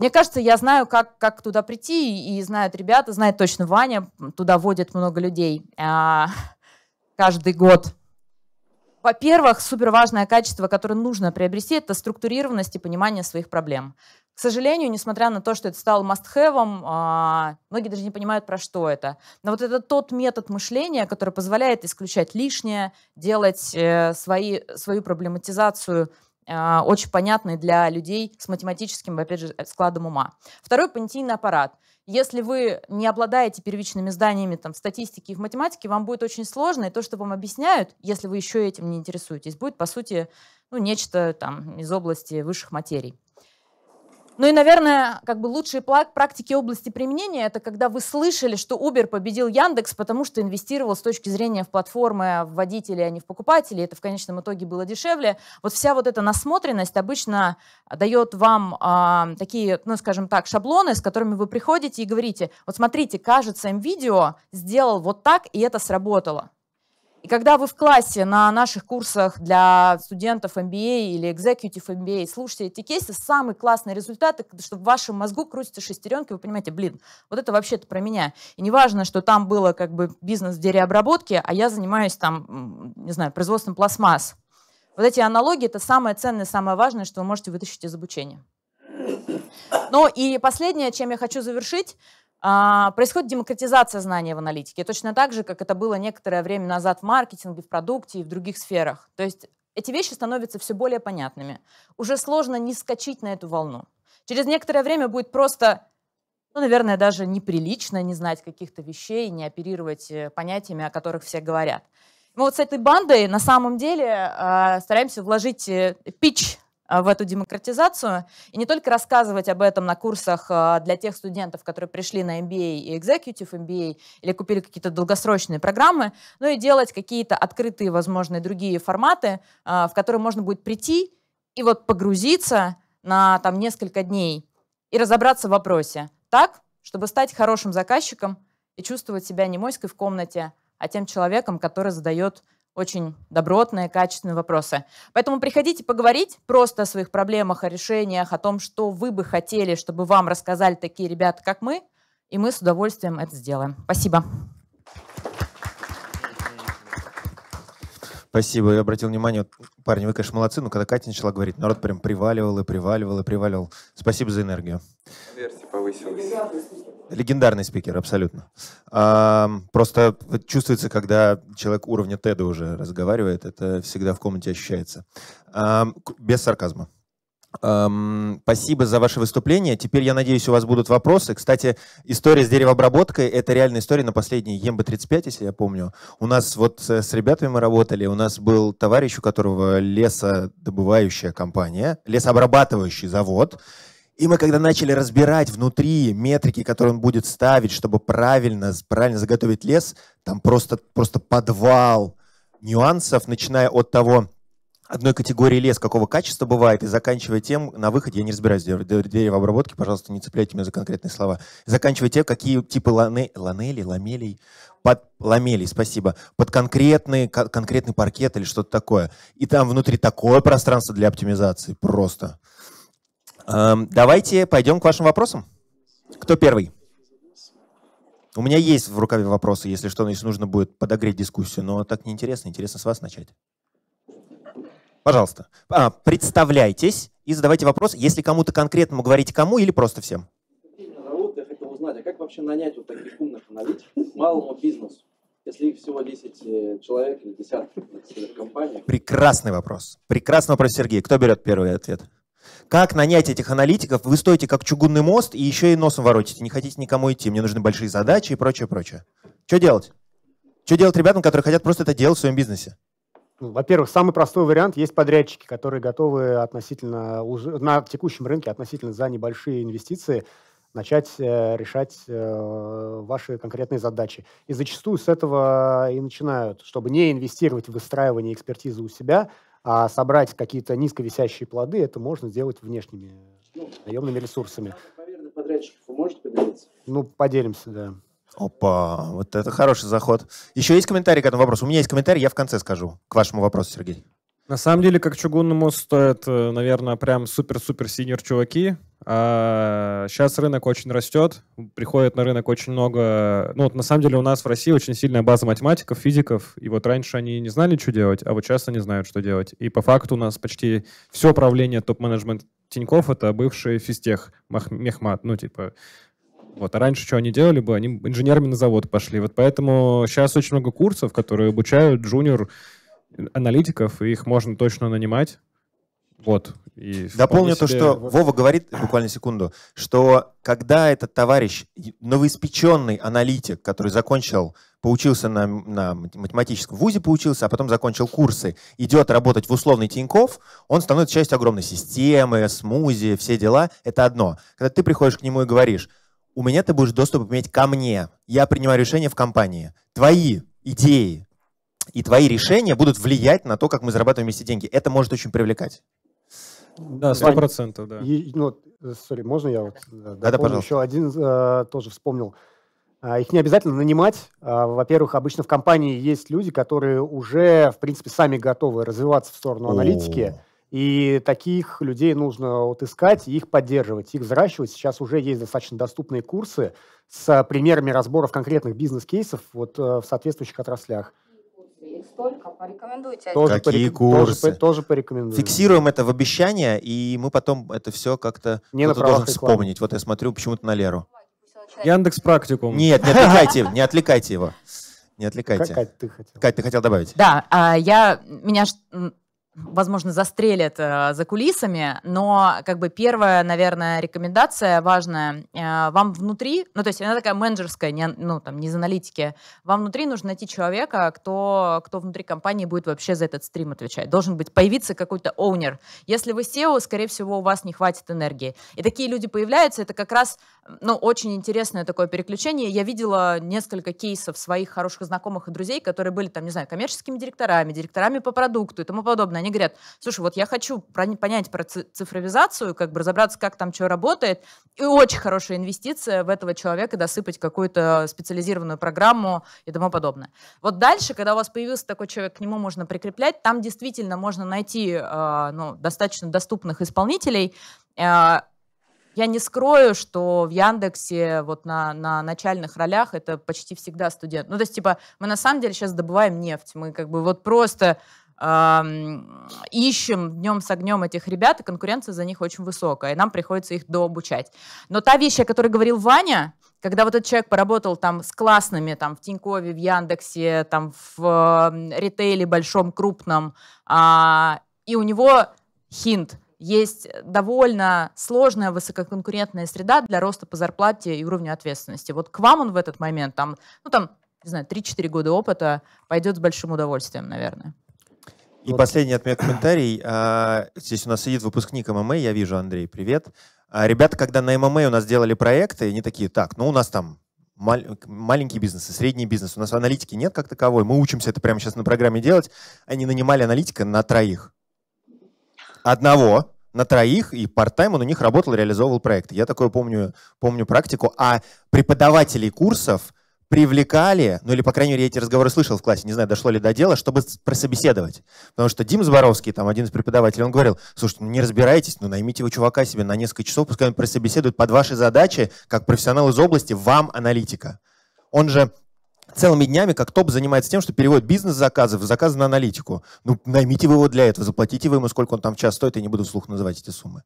Мне кажется, я знаю, как, как туда прийти, и знают ребята, знает точно Ваня, туда водит много людей а, каждый год. Во-первых, суперважное качество, которое нужно приобрести, это структурированность и понимание своих проблем. К сожалению, несмотря на то, что это стало must-have, а, многие даже не понимают, про что это. Но вот это тот метод мышления, который позволяет исключать лишнее, делать э, свои, свою проблематизацию а, очень понятной для людей с математическим, опять же, складом ума. Второй понятийный аппарат – если вы не обладаете первичными знаниями там, в статистике и в математике, вам будет очень сложно, и то, что вам объясняют, если вы еще этим не интересуетесь, будет, по сути, ну, нечто там, из области высших материй. Ну и, наверное, как бы лучшие практики области применения это когда вы слышали, что Uber победил Яндекс, потому что инвестировал с точки зрения в платформы а, в водителей, а не в покупателей. Это в конечном итоге было дешевле. Вот вся вот эта насмотренность обычно а, дает вам э, такие, ну скажем так, шаблоны, с которыми вы приходите и говорите: вот смотрите, кажется, им эм видео сделал вот так, и это сработало. И когда вы в классе на наших курсах для студентов MBA а или Executive MBA слушаете эти кейсы, самый классный результат, чтобы в вашем мозгу крутятся шестеренки, вы понимаете, блин, вот это вообще-то про меня. И неважно, что там было как бы бизнес в дереобработке, а я занимаюсь там, не знаю, производством пластмасс. Вот эти аналогии – это самое ценное, самое важное, что вы можете вытащить из обучения. Ну и последнее, чем я хочу завершить – а, происходит демократизация знания в аналитике, точно так же, как это было некоторое время назад в маркетинге, в продукте и в других сферах. То есть эти вещи становятся все более понятными. Уже сложно не скачить на эту волну. Через некоторое время будет просто, ну, наверное, даже неприлично не знать каких-то вещей, не оперировать э, понятиями, о которых все говорят. Мы вот с этой бандой на самом деле э, стараемся вложить э, пич а, в эту демократизацию, и не только рассказывать об этом на курсах а, для тех студентов, которые пришли на MBA и Executive MBA или купили какие-то долгосрочные программы, но и делать какие-то открытые, возможные другие форматы, а, в которые можно будет прийти и вот погрузиться на там несколько дней и разобраться в вопросе так, чтобы стать хорошим заказчиком и чувствовать себя не моськой в комнате, а тем человеком, который задает очень добротные, качественные вопросы. Поэтому приходите поговорить просто о своих проблемах, о решениях, о том, что вы бы хотели, чтобы вам рассказали такие ребята, как мы, и мы с удовольствием это сделаем. Спасибо. Спасибо. Я обратил внимание, вот, парни, вы, конечно, молодцы, но когда Катя начала говорить, народ прям приваливал и приваливал и приваливал. Спасибо за энергию. Версия повысилась. Легендарный спикер, абсолютно. просто чувствуется, когда человек уровня Теда уже разговаривает, это всегда в комнате ощущается. без сарказма. спасибо за ваше выступление. Теперь, я надеюсь, у вас будут вопросы. Кстати, история с деревообработкой – это реальная история на последней ЕМБ-35, если я помню. У нас вот э, с ребятами мы работали, у нас был товарищ, у которого лесодобывающая компания, лесообрабатывающий завод, и мы когда начали разбирать внутри метрики, которые он будет ставить, чтобы правильно, правильно заготовить лес, там просто, просто подвал нюансов, начиная от того, одной категории лес какого качества бывает, и заканчивая тем, на выходе, я не разбираюсь в деревообработке, пожалуйста, не цепляйте меня за конкретные слова, заканчивая тем, какие типы лане, ланелей, ламелей, под ламелей, спасибо, под конкретный, конкретный паркет или что-то такое. И там внутри такое пространство для оптимизации, просто. Эм, давайте пойдем к вашим вопросам. Кто первый? У меня есть в рукаве вопросы, если что, если нужно будет подогреть дискуссию, но так неинтересно. Интересно с вас начать. Пожалуйста, а, представляйтесь и задавайте вопрос, если кому-то конкретному говорите кому или просто всем. Меня зовут, я хотел узнать, а как вообще нанять вот таких умных аналитиков малому бизнесу, если их всего 10 э, человек или десяток в Прекрасный вопрос. Прекрасный вопрос, Сергей. Кто берет первый ответ? Как нанять этих аналитиков? Вы стоите как чугунный мост и еще и носом воротите. Не хотите никому идти. Мне нужны большие задачи и прочее, прочее. Что делать? Что делать ребятам, которые хотят просто это делать в своем бизнесе? Ну, во-первых, самый простой вариант есть подрядчики, которые готовы относительно на текущем рынке относительно за небольшие инвестиции начать э, решать э, ваши конкретные задачи. И зачастую с этого и начинают, чтобы не инвестировать в выстраивание экспертизы у себя, а собрать какие-то низковисящие плоды это можно сделать внешними ну, наемными ресурсами. Ну, поделимся, да. Опа, вот это хороший заход. Еще есть комментарий к этому вопросу? У меня есть комментарий, я в конце скажу к вашему вопросу, Сергей. На самом деле, как чугунному стоят, э, наверное, прям супер-супер синер чуваки, сейчас а, рынок очень растет, приходит на рынок очень много... Ну, вот на самом деле у нас в России очень сильная база математиков, физиков, и вот раньше они не знали, что делать, а вот сейчас они знают, что делать. И по факту у нас почти все правление топ-менеджмент Тиньков — это бывший физтех, мехмат, ну, типа... Вот, а раньше что они делали бы? Они инженерами на завод пошли. Вот поэтому сейчас очень много курсов, которые обучают джуниор аналитиков, и их можно точно нанимать. Вот. И Дополню то, что Вова говорит, буквально секунду, что когда этот товарищ, новоиспеченный аналитик, который закончил, поучился на, на математическом вузе, поучился, а потом закончил курсы, идет работать в условный Тиньков, он становится частью огромной системы, смузи, все дела. Это одно. Когда ты приходишь к нему и говоришь, у меня ты будешь доступ иметь ко мне, я принимаю решения в компании, твои идеи, и твои решения будут влиять на то, как мы зарабатываем вместе деньги. Это может очень привлекать. Да, сто процентов, да. И, ну, сори, можно я вот э, да, да, да, еще один э, тоже вспомнил. Э, их не обязательно нанимать. Э, во-первых, обычно в компании есть люди, которые уже, в принципе, сами готовы развиваться в сторону О. аналитики. И таких людей нужно вот искать, их поддерживать, их взращивать. Сейчас уже есть достаточно доступные курсы с примерами разборов конкретных бизнес-кейсов вот, э, в соответствующих отраслях столько, порекомендуйте. Тоже Какие порек... курсы? Тоже, тоже порекомендуем. Фиксируем это в обещание, и мы потом это все как-то не должен вспомнить. Вот я смотрю почему-то на Леру. Яндекс практикум. Нет, не отвлекайте, не отвлекайте его. Не отвлекайте. Кать, ты хотел. Кать, ты хотел добавить? Да, а я, меня возможно, застрелят э, за кулисами, но как бы первая, наверное, рекомендация важная, э, вам внутри, ну то есть она такая менеджерская, не, ну там не из аналитики, вам внутри нужно найти человека, кто, кто внутри компании будет вообще за этот стрим отвечать. Должен быть появиться какой-то оунер. Если вы SEO, скорее всего, у вас не хватит энергии. И такие люди появляются, это как раз, ну, очень интересное такое переключение. Я видела несколько кейсов своих хороших знакомых и друзей, которые были там, не знаю, коммерческими директорами, директорами по продукту и тому подобное они говорят, слушай, вот я хочу понять про цифровизацию, как бы разобраться, как там что работает, и очень хорошая инвестиция в этого человека досыпать какую-то специализированную программу и тому подобное. Вот дальше, когда у вас появился такой человек, к нему можно прикреплять, там действительно можно найти а, ну, достаточно доступных исполнителей, а, я не скрою, что в Яндексе вот на, на начальных ролях это почти всегда студент. Ну, то есть, типа, мы на самом деле сейчас добываем нефть. Мы как бы вот просто ищем днем с огнем этих ребят, и конкуренция за них очень высокая, и нам приходится их дообучать. Но та вещь, о которой говорил Ваня, когда вот этот человек поработал там с классными, там в Тинькове, в Яндексе, там в э, ритейле большом, крупном, а, и у него хинт, есть довольно сложная высококонкурентная среда для роста по зарплате и уровню ответственности. Вот к вам он в этот момент, там, ну там, не знаю, 3-4 года опыта пойдет с большим удовольствием, наверное. И вот. последний от меня комментарий. А, здесь у нас сидит выпускник ММА, я вижу, Андрей, привет. А, ребята, когда на ММА у нас делали проекты, они такие, так, ну у нас там мал- маленький бизнес и средний бизнес, у нас аналитики нет как таковой, мы учимся это прямо сейчас на программе делать. Они нанимали аналитика на троих. Одного, на троих, и парт-тайм он у них работал, реализовывал проекты. Я такое помню, помню практику. А преподавателей курсов – привлекали, ну или, по крайней мере, я эти разговоры слышал в классе, не знаю, дошло ли до дела, чтобы прособеседовать. Потому что Дим Зборовский, там один из преподавателей, он говорил, слушайте, ну не разбирайтесь, ну наймите вы чувака себе на несколько часов, пускай он прособеседует под ваши задачи, как профессионал из области, вам аналитика. Он же целыми днями как топ занимается тем, что переводит бизнес-заказы в заказы на аналитику. Ну, наймите вы его для этого, заплатите вы ему, сколько он там в час стоит, я не буду вслух называть эти суммы.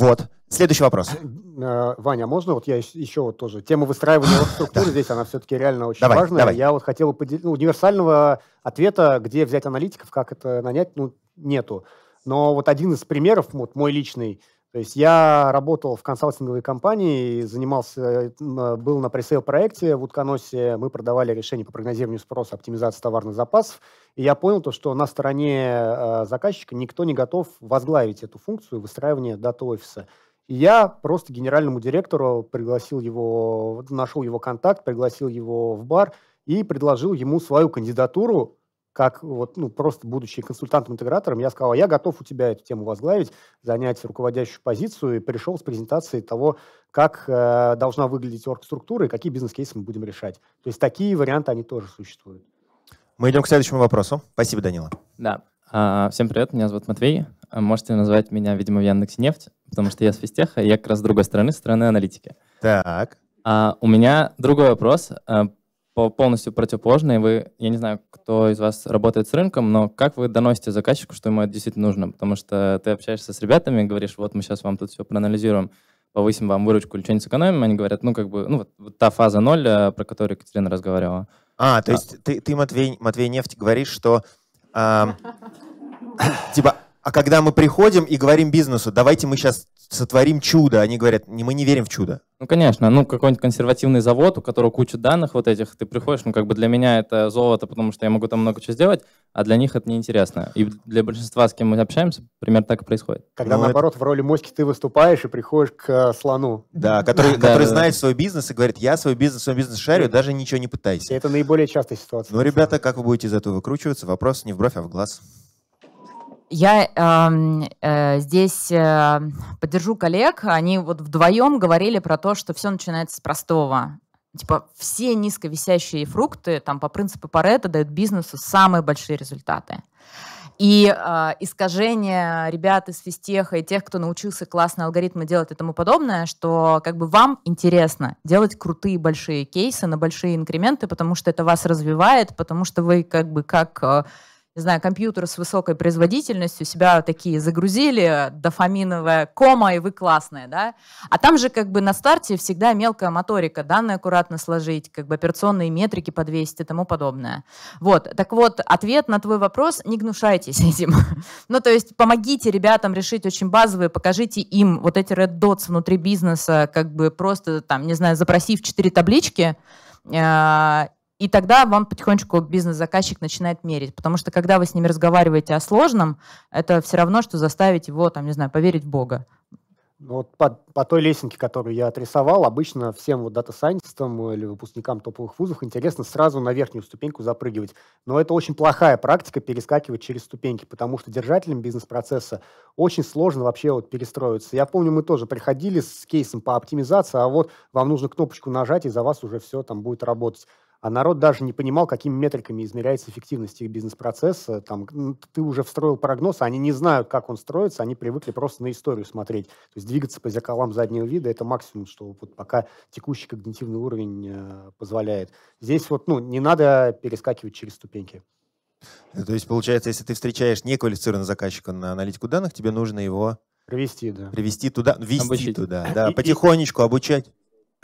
Вот. Следующий вопрос. Э, э, Ваня, можно вот я еще вот тоже тема выстраивания структуры здесь она все-таки реально очень давай, важная. Давай. Я вот хотел поделить ну, универсального ответа, где взять аналитиков, как это нанять, ну нету. Но вот один из примеров, вот мой личный, то есть я работал в консалтинговой компании, занимался, э, был на пресейл проекте в Утконосе, мы продавали решения по прогнозированию спроса, оптимизации товарных запасов, и я понял то, что на стороне э, заказчика никто не готов возглавить эту функцию выстраивания дата-офиса. И я просто генеральному директору пригласил его, нашел его контакт, пригласил его в бар и предложил ему свою кандидатуру как вот, ну, просто будучи консультантом-интегратором, я сказал, «А я готов у тебя эту тему возглавить, занять руководящую позицию, и пришел с презентацией того, как э, должна выглядеть оргструктура и какие бизнес-кейсы мы будем решать. То есть такие варианты, они тоже существуют. Мы идем к следующему вопросу. Спасибо, Данила. Да. А, всем привет, меня зовут Матвей. А, можете назвать меня, видимо, в Яндексе нефть, потому что я с физтеха, и я как раз с другой стороны, с стороны аналитики. Так. У меня другой вопрос полностью противоположные. вы, я не знаю, кто из вас работает с рынком, но как вы доносите заказчику, что ему это действительно нужно? Потому что ты общаешься с ребятами, говоришь, вот мы сейчас вам тут все проанализируем, повысим вам выручку или что-нибудь сэкономим, они говорят, ну, как бы, ну, вот, вот та фаза ноль, э, про которую Екатерина разговаривала. А, то да. есть ты, ты Матвей, Матвей Нефть, говоришь, что... типа, а когда мы приходим и говорим бизнесу, давайте мы сейчас сотворим чудо, они говорят, не, мы не верим в чудо. Ну, конечно, ну, какой-нибудь консервативный завод, у которого куча данных вот этих, ты приходишь, ну, как бы для меня это золото, потому что я могу там много чего сделать, а для них это неинтересно. И для большинства, с кем мы общаемся, примерно так и происходит. Когда, ну, наоборот, это... в роли моськи ты выступаешь и приходишь к э, слону. Да, который, который знает свой бизнес и говорит, я свой бизнес, свой бизнес шарю, даже ничего не пытайся. Это наиболее частая ситуация. Ну, ребята, как вы будете из этого выкручиваться? Вопрос не в бровь, а в глаз. Я э, э, здесь э, поддержу коллег. Они вот вдвоем говорили про то, что все начинается с простого. Типа все низковисящие фрукты там по принципу Парета дают бизнесу самые большие результаты. И э, искажение ребят из физтеха и тех, кто научился классные алгоритмы делать и тому подобное, что как бы вам интересно делать крутые большие кейсы на большие инкременты, потому что это вас развивает, потому что вы как бы как э, не знаю, компьютеры с высокой производительностью, себя такие загрузили, дофаминовая кома, и вы классные, да? А там же как бы на старте всегда мелкая моторика, данные аккуратно сложить, как бы операционные метрики подвесить и тому подобное. Вот, так вот, ответ на твой вопрос, не гнушайтесь этим. ну, то есть помогите ребятам решить очень базовые, покажите им вот эти red dots внутри бизнеса, как бы просто там, не знаю, запросив четыре таблички, э, и тогда вам потихонечку бизнес-заказчик начинает мерить, потому что когда вы с ними разговариваете о сложном, это все равно, что заставить его, там, не знаю, поверить в Бога. Ну, вот по, по той лесенке, которую я отрисовал, обычно всем вот дата-сайентистам э, или выпускникам топовых вузов интересно сразу на верхнюю ступеньку запрыгивать. Но это очень плохая практика перескакивать через ступеньки, потому что держателям бизнес-процесса очень сложно вообще вот перестроиться. Я помню, мы тоже приходили с кейсом по оптимизации, а вот вам нужно кнопочку нажать, и за вас уже все там будет работать а народ даже не понимал, какими метриками измеряется эффективность их бизнес-процесса. Там, ну, ты уже встроил прогноз, а они не знают, как он строится, они привыкли просто на историю смотреть. То есть двигаться по зеркалам заднего вида – это максимум, что вот пока текущий когнитивный уровень э, позволяет. Здесь вот ну, не надо перескакивать через ступеньки. Э, то есть, получается, если ты встречаешь неквалифицированного заказчика на аналитику данных, тебе нужно его... Привести, да. Привести туда, ввести туда, э, да, и, потихонечку и... обучать.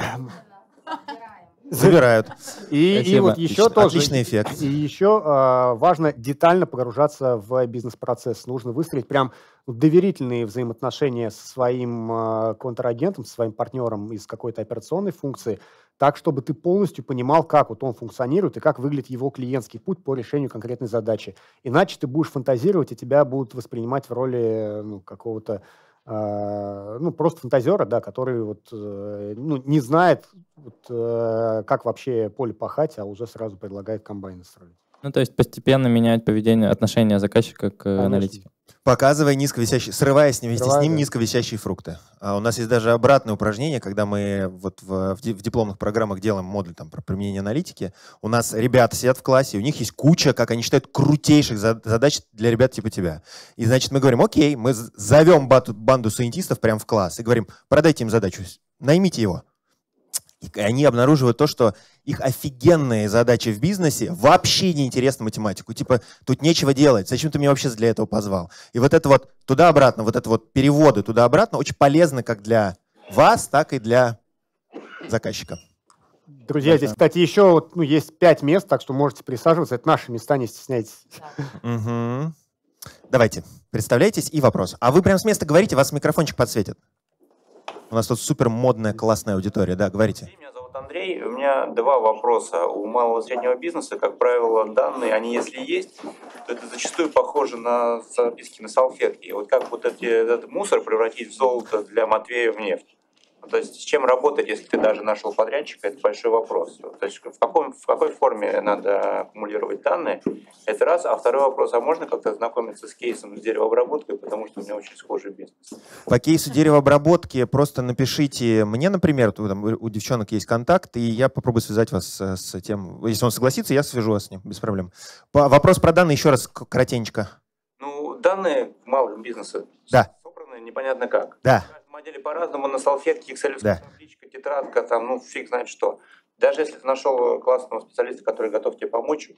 Забирают. И, и вот еще Отличный тоже... Отличный эффект. И еще э, важно детально погружаться в бизнес-процесс. Нужно выстроить прям доверительные взаимоотношения со своим э, контрагентом, со своим партнером из какой-то операционной функции, так, чтобы ты полностью понимал, как вот он функционирует и как выглядит его клиентский путь по решению конкретной задачи. Иначе ты будешь фантазировать, и тебя будут воспринимать в роли ну, какого-то а, ну, просто фантазера, да, который вот, э, ну, не знает, вот, э, как вообще поле пахать, а уже сразу предлагает комбайн строить. Ну, то есть постепенно менять поведение, отношение заказчика к э, Конечно. аналитике. Показывая низковисящие, срывая с ним, вместе Срываю. с ним низковисящие фрукты. А у нас есть даже обратное упражнение, когда мы вот в, в дипломных программах делаем модуль там, про применение аналитики. У нас ребята сидят в классе, у них есть куча, как они считают, крутейших задач для ребят типа тебя. И значит мы говорим, окей, мы зовем банду сcientistов прямо в класс и говорим, продайте им задачу, наймите его. И они обнаруживают то, что их офигенные задачи в бизнесе вообще не интересны математику. Типа, тут нечего делать, зачем ты меня вообще для этого позвал? И вот это вот туда-обратно, вот это вот переводы туда-обратно очень полезны как для вас, так и для заказчика. Друзья, это... здесь, кстати, еще ну, есть пять мест, так что можете присаживаться. Это наши места, не стесняйтесь. Да. Угу. Давайте, представляйтесь и вопрос. А вы прям с места говорите, вас микрофончик подсветит. У нас тут супер модная, классная аудитория, да, говорите. Меня зовут Андрей, у меня два вопроса. У малого и среднего бизнеса, как правило, данные, они если есть, то это зачастую похоже на записки на салфетке. Вот как вот эти, этот мусор превратить в золото для Матвея в нефть? Ну, то есть с чем работать, если ты даже нашел подрядчика, это большой вопрос. То есть в, каком, в какой форме надо аккумулировать данные, это раз. А второй вопрос, а можно как-то знакомиться с кейсом с деревообработкой, потому что у меня очень схожий бизнес. По кейсу деревообработки просто напишите мне, например, там, у девчонок есть контакт, и я попробую связать вас с, тем. Если он согласится, я свяжу вас с ним, без проблем. По, вопрос про данные еще раз коротенько. Ну, данные малого бизнеса да. собраны непонятно как. Да самом деле по-разному на салфетке, экселевская да. табличка, тетрадка, там, ну, фиг знает что. Даже если ты нашел классного специалиста, который готов тебе помочь,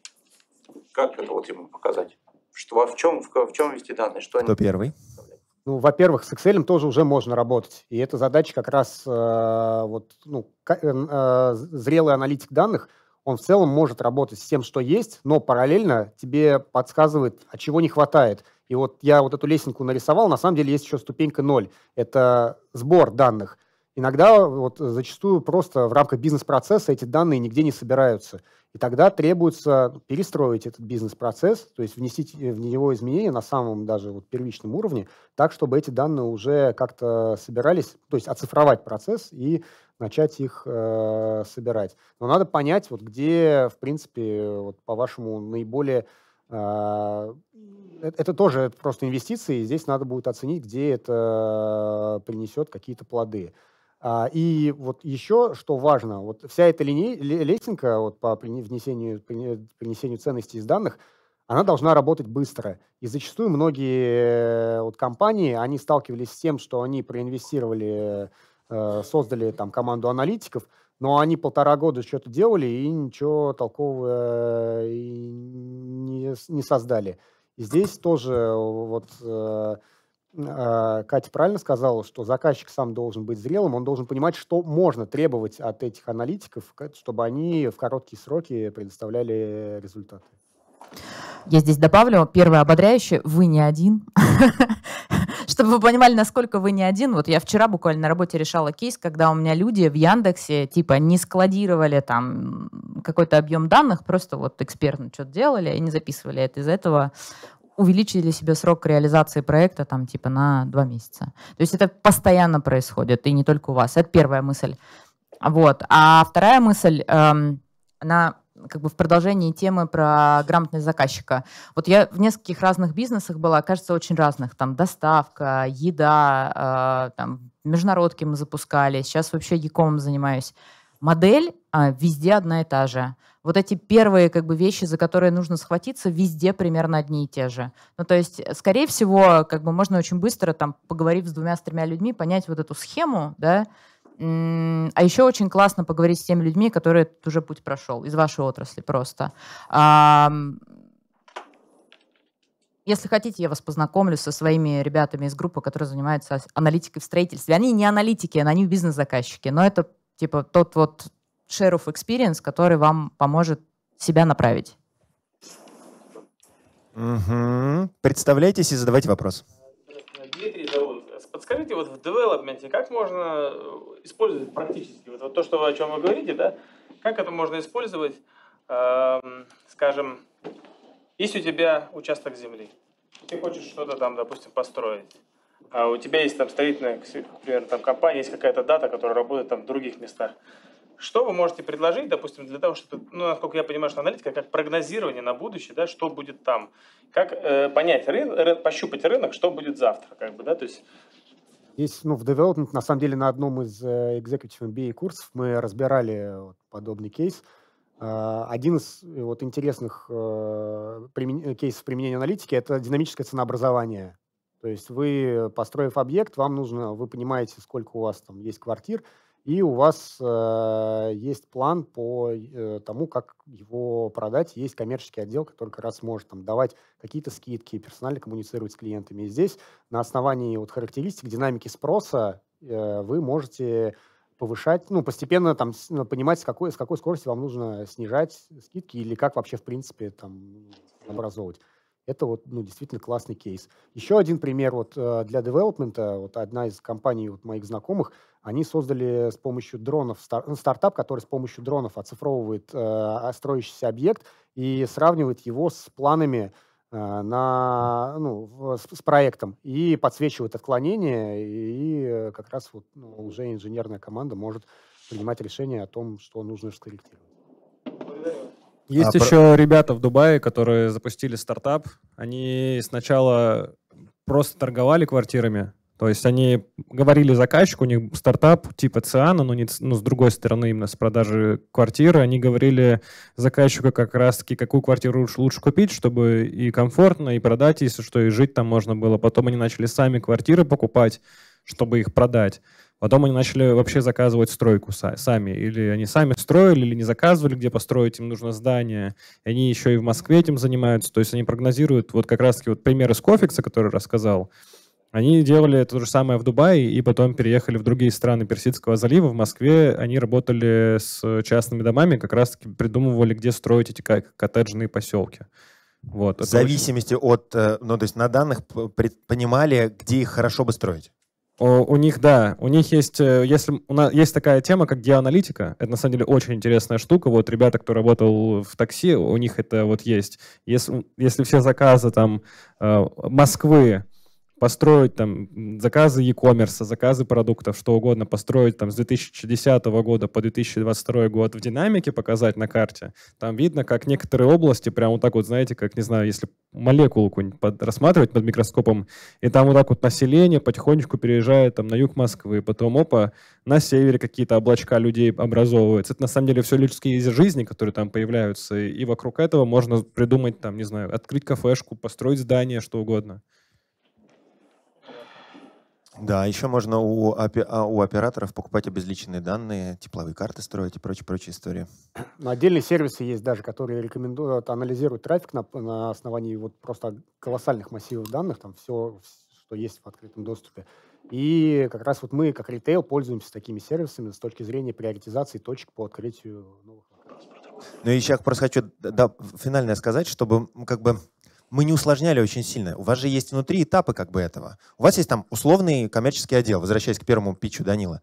как это вот ему показать? Что, а в, чем, в, в чем вести данные? Что Кто они... первый? Ну, во-первых, с Excel тоже уже можно работать. И эта задача как раз э, вот, ну, э, э зрелый аналитик данных – он в целом может работать с тем, что есть, но параллельно тебе подсказывает, а чего не хватает. И вот я вот эту лесенку нарисовал, на самом деле есть еще ступенька 0. Это сбор данных. Иногда вот зачастую просто в рамках бизнес-процесса эти данные нигде не собираются. И тогда требуется перестроить этот бизнес-процесс, то есть внести э, в него изменения на самом даже вот первичном уровне, так, чтобы эти данные уже как-то собирались, то есть оцифровать процесс и начать их э, собирать. Но надо понять, вот где, в принципе, вот, по-вашему, наиболее... А, э, это тоже просто инвестиции, и здесь надо будет оценить, где это принесет какие-то плоды. А, и вот еще, что важно, вот вся эта линей, вот, по принесению, принесению ценностей из данных, она должна работать быстро. И зачастую многие э, вот, компании, они сталкивались с тем, что они проинвестировали Э, создали там команду аналитиков, но они полтора года что-то делали и ничего толкового э, не, не создали. И здесь тоже э, вот э, э, Катя правильно сказала, что заказчик сам должен быть зрелым, он должен понимать, что можно требовать от этих аналитиков, чтобы они в короткие сроки предоставляли результаты. Я здесь добавлю, первое ободряющее, вы не один. чтобы вы понимали, насколько вы не один. Вот я вчера буквально на работе решала кейс, когда у меня люди в Яндексе типа не складировали там какой-то объем данных, просто вот экспертно что-то делали и не записывали это. Из-за этого увеличили себе срок реализации проекта там типа на два месяца. То есть это постоянно происходит, и не только у вас. Это первая мысль. Вот. А вторая мысль, эм, она как бы в продолжении темы про грамотность заказчика. Вот я в нескольких разных бизнесах была, кажется, очень разных. Там доставка, еда, э, там международки мы запускали. Сейчас вообще якомом занимаюсь. Модель э, везде одна и та же. Вот эти первые как бы вещи, за которые нужно схватиться, везде примерно одни и те же. Ну то есть, скорее всего, как бы можно очень быстро там поговорив с двумя-тремя людьми, понять вот эту схему, да, а еще очень классно поговорить с теми людьми, которые этот уже путь прошел, из вашей отрасли просто. Если хотите, я вас познакомлю со своими ребятами из группы, которые занимаются аналитикой в строительстве. Они не аналитики, они бизнес-заказчики, но это типа тот вот share of experience, который вам поможет себя направить. Угу. Представляйтесь и задавайте вопрос подскажите, вот в девелопменте как можно э, использовать практически, вот, вот то, что, вы о чем вы говорите, да, как это можно использовать, э, скажем, есть у тебя участок земли, ты хочешь что-то там, допустим, построить, а у тебя есть там строительная, например, там компания, есть какая-то дата, которая работает там в других местах. Что вы можете предложить, допустим, для того, чтобы, ну, насколько я понимаю, что аналитика, как прогнозирование на будущее, да, что будет там, как э, понять рынок, ры, пощупать рынок, что будет завтра, как бы, да, то есть Здесь, ну, в development, на самом деле, на одном из Executive э, MBA эм курсов мы разбирали вот подобный кейс. Э, один из э, вот интересных примен... кейсов применения аналитики – это динамическое ценообразование. То есть вы, построив объект, вам нужно, вы понимаете, сколько у вас там есть квартир, и у вас э, есть план по э, тому, как его продать. Есть коммерческий отдел, который как раз может там, давать какие-то скидки, персонально коммуницировать с клиентами. И здесь на основании вот, характеристик, динамики спроса э, вы можете повышать, ну, постепенно там ну, понимать, с какой, с какой скоростью вам нужно снижать скидки или как вообще, в принципе, там образовывать. Это вот, ну, действительно классный кейс. Еще один пример вот э, для девелопмента. Вот одна из компаний вот моих знакомых – они создали с помощью дронов стар, ну, стартап, который с помощью дронов оцифровывает э, строящийся объект и сравнивает его с планами э, на, ну, с, с проектом и подсвечивает отклонения, и, э, как раз вот, ну, уже инженерная команда может принимать решение о том, что нужно скорректировать. Есть а, еще про... ребята в Дубае, которые запустили стартап. Они сначала просто торговали квартирами, то есть они говорили заказчику, у них стартап типа Циана, но, не, но ну, с другой стороны именно с продажи квартиры, они говорили заказчику как раз-таки, какую квартиру лучше купить, чтобы и комфортно, и продать, если что, и жить там можно было. Потом они начали сами квартиры покупать, чтобы их продать. Потом они начали вообще заказывать стройку сами. Или они сами строили, или не заказывали, где построить им нужно здание. И они еще и в Москве этим занимаются. То есть они прогнозируют, вот как раз-таки вот пример из Кофикса, который рассказал, они делали то же самое в Дубае и потом переехали в другие страны Персидского залива. В Москве они работали с частными домами, как раз-таки придумывали, где строить эти коттеджные поселки. Вот, в зависимости очень... от, э, ну то есть на данных понимали, где их хорошо бы строить. У них, да, у них есть, э, если у нас есть такая тема, как геоаналитика. Это на самом деле очень интересная штука. Вот ребята, кто работал в такси, у них это вот есть. Если, если все заказы там э, Москвы построить там заказы e-commerce, заказы продуктов, что угодно, построить там с 2010 года по 2022 год в динамике, показать на карте, там видно, как некоторые области прям вот так вот, знаете, как, не знаю, если молекулу какую-нибудь под, рассматривать под микроскопом, и там вот так вот население потихонечку переезжает там на юг Москвы, потом, опа, на севере какие-то облачка людей образовываются. Это на самом деле все людские жизни, которые там появляются, и вокруг этого можно придумать там, не знаю, открыть кафешку, построить здание, что угодно. Да, еще можно у, опи- а, у операторов покупать обезличенные данные, тепловые карты строить и прочие, прочие истории. Но отдельные сервисы есть даже, которые рекомендуют, анализируют трафик на, на основании вот просто колоссальных массивов данных, там все, что есть в открытом доступе. И как раз вот мы, как ритейл, пользуемся такими сервисами с точки зрения приоритизации точек по открытию новых локаций. Ну и сейчас просто хочу да, финальное сказать, чтобы как бы мы не усложняли очень сильно. У вас же есть внутри этапы как бы этого. У вас есть там условный коммерческий отдел, возвращаясь к первому питчу Данила.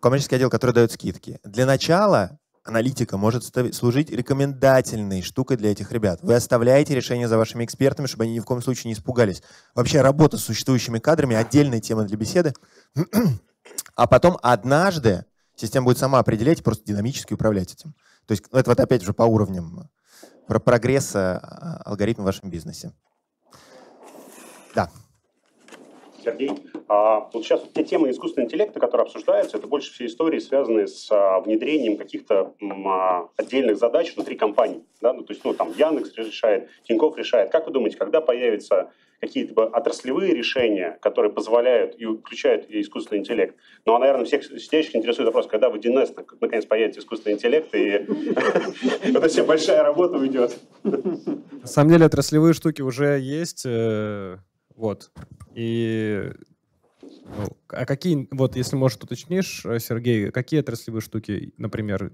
Коммерческий отдел, который дает скидки. Для начала аналитика может служить рекомендательной штукой для этих ребят. Вы оставляете решение за вашими экспертами, чтобы они ни в коем случае не испугались. Вообще работа с существующими кадрами – отдельная тема для беседы. А потом однажды система будет сама определять, и просто динамически управлять этим. То есть ну, это вот опять же по уровням про прогресса э, алгоритма в вашем бизнесе. Да. Сергей. А, вот сейчас вот те темы искусственного интеллекта, которые обсуждаются, это больше все истории, связанные с а, внедрением каких-то а, отдельных задач внутри компаний. Да? Ну, то есть, ну, там, Яндекс решает, Тиньков решает. Как вы думаете, когда появятся какие-то отраслевые решения, которые позволяют и включают искусственный интеллект? Ну, а, наверное, всех сидящих интересует вопрос, когда в 1С наконец появится искусственный интеллект, и это все большая работа уйдет. На самом деле, отраслевые штуки уже есть. Э, вот. И ну, а какие, вот если, может, уточнишь, э, Сергей, какие отраслевые штуки, например,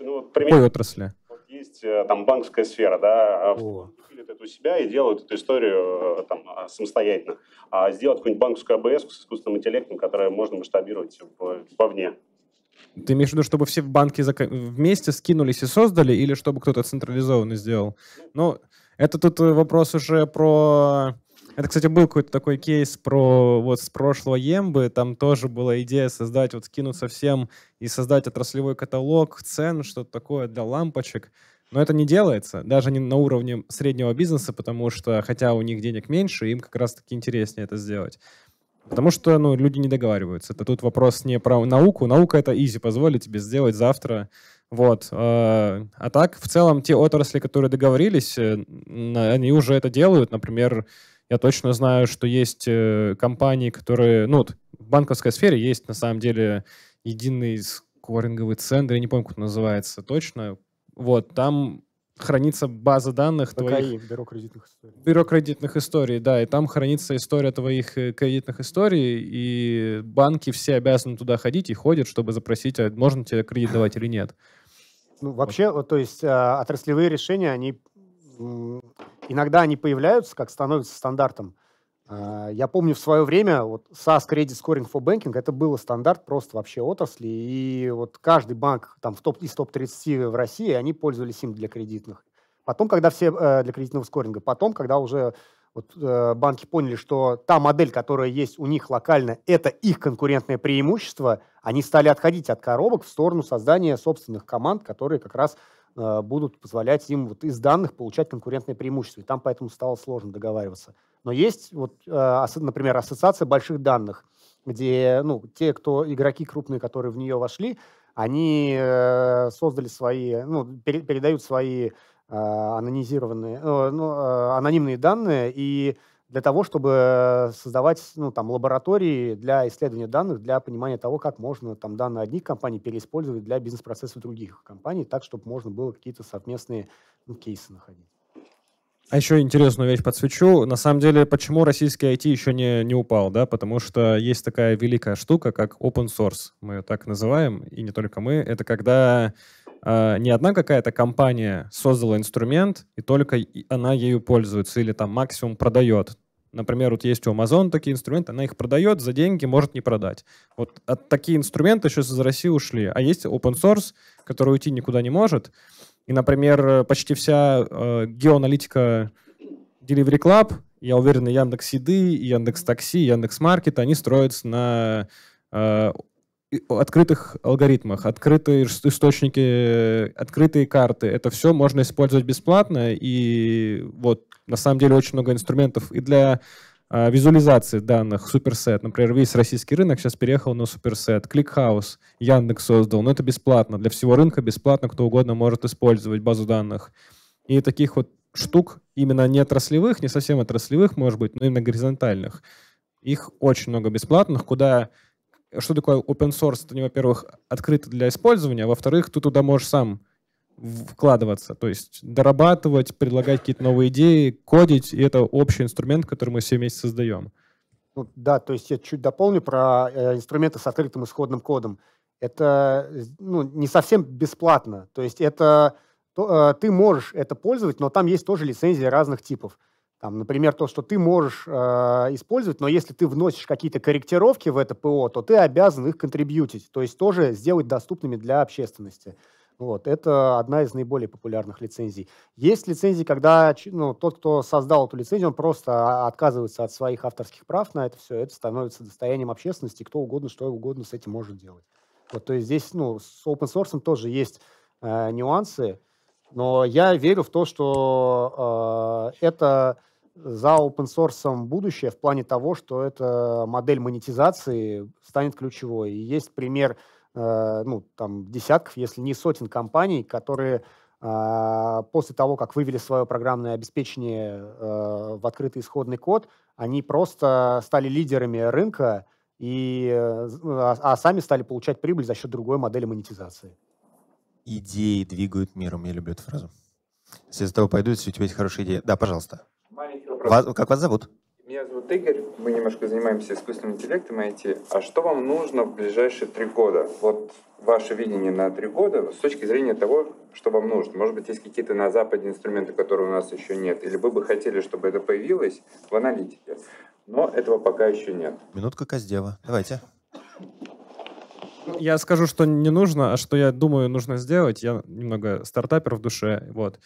ну, вот, пример, какой отрасли? Вот есть э, там банковская сфера, да, а это у себя и делают эту историю э, там а, самостоятельно. А сделать какую-нибудь банковскую АБС с искусственным интеллектом, которая можно масштабировать вовне. Ты имеешь в виду, чтобы все в банке вместе скинулись и создали, или чтобы кто-то централизованно сделал? Ну, ну, это тут вопрос уже про это, кстати, был какой-то такой кейс про вот с прошлого Ембы. Там тоже была идея создать, вот скинуть всем и создать отраслевой каталог цен, что-то такое для лампочек. Но это не делается, даже не на уровне среднего бизнеса, потому что, хотя у них денег меньше, им как раз-таки интереснее это сделать. Потому что ну, люди не договариваются. Это тут вопрос не про науку. Наука — это изи, позволит тебе сделать завтра. Вот. Э, а так, в целом, те отрасли, которые договорились, э, они уже это делают. Например, я точно знаю, что есть э, компании, которые... Ну, вот в банковской сфере есть, на самом деле, единый скоринговый центр, я не помню, как он называется точно. Вот, там хранится база данных БКИ, твоих... Бюро кредитных историй. Бюро кредитных историй, да, и там хранится история твоих э, кредитных историй, и банки все обязаны туда ходить и ходят, чтобы запросить, а можно тебе кредит давать или нет. Ну, вообще, вот. то есть а, отраслевые решения, они иногда они появляются, как становятся стандартом. А, я помню в свое время вот SaaS Credit Scoring for Banking это был стандарт просто вообще отрасли, и вот каждый банк там в топ, из топ-30 в России, они пользовались им для кредитных. Потом, когда все э, для кредитного скоринга, потом, когда уже вот, э, банки поняли, что та модель, которая есть у них локально, это их конкурентное преимущество, они стали отходить от коробок в сторону создания собственных команд, которые как раз а, будут позволять им вот из данных получать конкурентное преимущество. И там поэтому стало сложно договариваться. Но есть, вот, а, например, ассоциация больших данных, где ну, те, кто игроки крупные, которые в нее вошли, они э, создали свои, ну, передают свои а, анонизированные, э, ну, анонимные данные, и для того, чтобы э, создавать ну, там, лаборатории для исследования данных, для понимания того, как можно там, данные одних компаний переиспользовать для бизнес-процессов других компаний, так, чтобы можно было какие-то совместные ну, кейсы находить. А еще интересную вещь подсвечу. На самом деле, почему российский IT еще не, не упал, да? Потому что есть такая великая штука, как open source. Мы ее так называем, и не только мы. Это когда а, не одна какая-то компания создала инструмент, и только она ею пользуется, или там максимум продает. Например, вот есть у Amazon такие инструменты, она их продает за деньги, может не продать. Вот такие инструменты сейчас из России ушли. А есть open source, который уйти никуда не может. И, например, почти вся э, геоаналитика Delivery Club, я уверен, и Яндекс Еды, и Яндекс Такси, Яндекс Маркет, они строятся на э, открытых алгоритмах, открытые источники, э, открытые карты. Это все можно использовать бесплатно, и вот на самом деле очень много инструментов и для а, визуализации данных, суперсет. Например, весь российский рынок сейчас переехал на суперсет. Кликхаус, Яндекс создал, но ну, это бесплатно. Для всего рынка бесплатно, кто угодно может использовать базу данных. И таких вот штук, именно не отраслевых, не совсем отраслевых, может быть, но именно горизонтальных, их очень много бесплатных, куда что такое open source, это, во-первых, открыто для использования, а во-вторых, ты туда можешь сам вкладываться, то есть дорабатывать, предлагать какие-то новые идеи, кодить, и это общий инструмент, который мы все вместе создаем. Ну, да, то есть я чуть дополню про э, инструменты с открытым исходным кодом. Это ну, не совсем бесплатно, то есть это то, э, ты можешь это пользовать, но там есть тоже лицензии разных типов. Там, например, то, что ты можешь э, использовать, но если ты вносишь какие-то корректировки в это ПО, то ты обязан их контрибьютить, то есть тоже сделать доступными для общественности. Вот, это одна из наиболее популярных лицензий. Есть лицензии, когда ну, тот, кто создал эту лицензию, он просто а, отказывается от своих авторских прав на это все, это становится достоянием общественности, кто угодно, что угодно с этим может делать. Вот, то есть здесь ну, с open source тоже есть э, нюансы, но я верю в то, что э, это за open source будущее в плане того, что эта модель монетизации станет ключевой. И есть пример э, ну, там, десятков, если не сотен компаний, которые э, после того, как вывели свое программное обеспечение э, в открытый исходный код, они просто стали лидерами рынка, и, э, а, а сами стали получать прибыль за счет другой модели монетизации идеи двигают миром. Я люблю эту фразу. Все за тобой пойдут, если у тебя есть хорошая идея. Да, пожалуйста. Вас, как вас зовут? Меня зовут Игорь. Мы немножко занимаемся искусственным интеллектом IT. А что вам нужно в ближайшие три года? Вот ваше видение на три года с точки зрения того, что вам нужно. Может быть, есть какие-то на Западе инструменты, которые у нас еще нет. Или вы бы хотели, чтобы это появилось в аналитике. Но этого пока еще нет. Минутка Коздева. Давайте я скажу, что не нужно, а что я думаю нужно сделать. Я немного стартапер в душе, вот.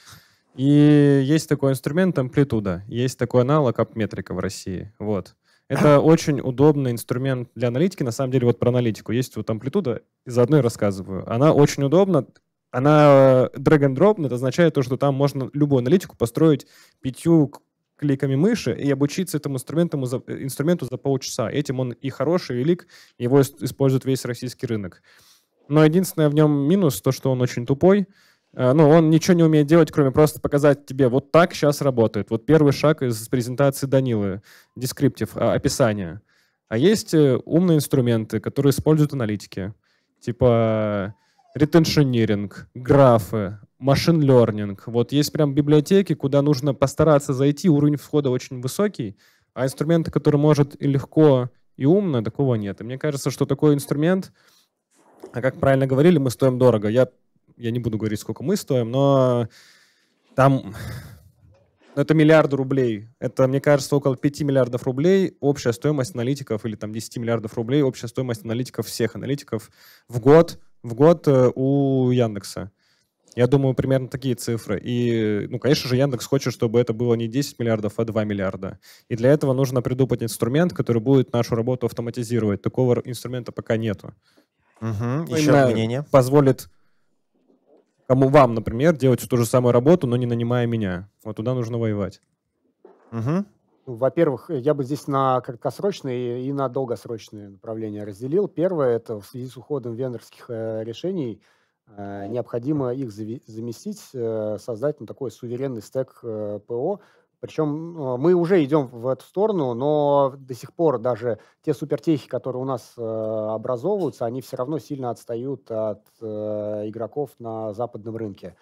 И есть такой инструмент амплитуда, есть такой аналог апметрика в России, вот. Это очень удобный инструмент для аналитики. На самом деле, вот про аналитику. Есть вот амплитуда, и заодно и рассказываю. Она очень удобна. Она э, drag and drop, это означает то, что там можно любую аналитику построить пятью кликами мыши и обучиться этому инструменту за, э, инструменту за полчаса. Этим он и хороший, и велик, его использует весь российский рынок. Но единственное в нем минус, то, что он очень тупой, э, ну, он ничего не умеет делать, кроме просто показать тебе, вот так сейчас работает. Вот первый шаг из презентации Данилы, дескриптив, а, описание. А есть э, умные инструменты, которые используют аналитики, типа ретеншенеринг, графы, машин learning. Вот есть прям библиотеки, куда нужно постараться зайти, уровень входа очень высокий, а инструмента, который может и легко, и умно, такого нет. И мне кажется, что такой инструмент, а как правильно говорили, мы стоим дорого. Я, я не буду говорить, сколько мы стоим, но там ну, это миллиарды рублей. Это, мне кажется, около 5 миллиардов рублей общая стоимость аналитиков или там 10 миллиардов рублей общая стоимость аналитиков, всех аналитиков в год, в год э, у Яндекса. Я думаю, примерно такие цифры. И, ну, конечно же, Яндекс хочет, чтобы это было не 10 миллиардов, а 2 миллиарда. И для этого нужно придумать инструмент, который будет нашу работу автоматизировать. Такого инструмента пока нету. Угу. Ну, Еще мнение. Позволит кому вам, например, делать ту же самую работу, но не нанимая меня. Вот туда нужно воевать. Угу. Во-первых, я бы здесь на краткосрочные и на долгосрочные направления разделил. Первое – это в связи с уходом вендорских э, решений – Э, необходимо их заместить, э, создать ну, такой суверенный стек э, ПО. Причем мы уже идем в эту сторону, но до сих пор даже те супертехи, которые у нас образовываются, они все равно сильно отстают от игроков на западном рынке.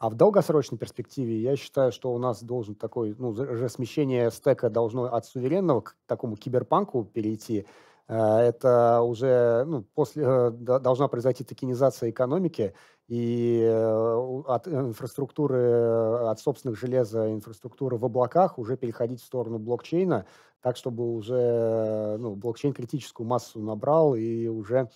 А в долгосрочной перспективе я считаю, что у нас должен такой, ну, же смещение стека должно от суверенного к такому киберпанку перейти, Э, это уже ну, после, э, должна произойти токенизация экономики и э, от инфраструктуры, от собственных железа инфраструктуры в облаках уже переходить в сторону блокчейна, так, чтобы уже ну, блокчейн критическую массу набрал и уже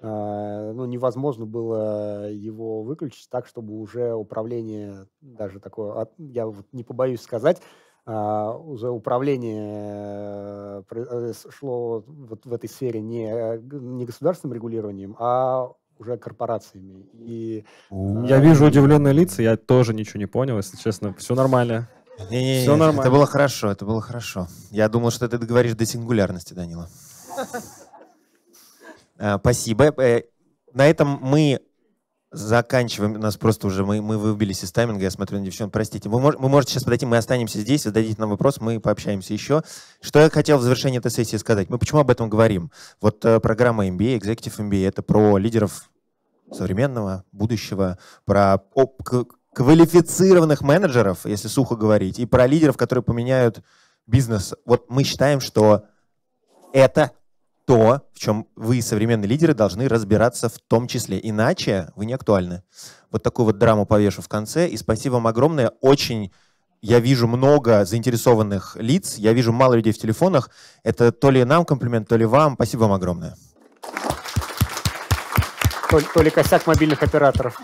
ну, невозможно было его выключить так, чтобы уже управление даже такое, я вот не побоюсь сказать, уже а, управление э, э, шло вот в этой сфере не, э, не государственным регулированием, а уже корпорациями. И, я а, вижу удивленные лица, я тоже ничего не понял, если честно. Все нормально. Не, не, Все нормально. Это было хорошо, это было хорошо. Я думал, что ты говоришь до сингулярности, Данила. Спасибо. На этом мы Заканчиваем. У нас просто уже мы, мы выбились из тайминга. Я смотрю на девчонок. Простите. Вы, мож, вы можете сейчас подойти, мы останемся здесь, зададите нам вопрос, мы пообщаемся еще. Что я хотел в завершении этой сессии сказать? Мы почему об этом говорим? Вот э, программа MBA, Executive MBA, это про лидеров современного, будущего, про оп- квалифицированных менеджеров, если сухо говорить, и про лидеров, которые поменяют бизнес. Вот мы считаем, что это то, в чем вы, современные лидеры, должны разбираться в том числе. Иначе вы не актуальны. Вот такую вот драму повешу в конце. И спасибо вам огромное. Очень я вижу много заинтересованных лиц, я вижу мало людей в телефонах. Это то ли нам комплимент, то ли вам. Спасибо вам огромное. То ли косяк мобильных операторов.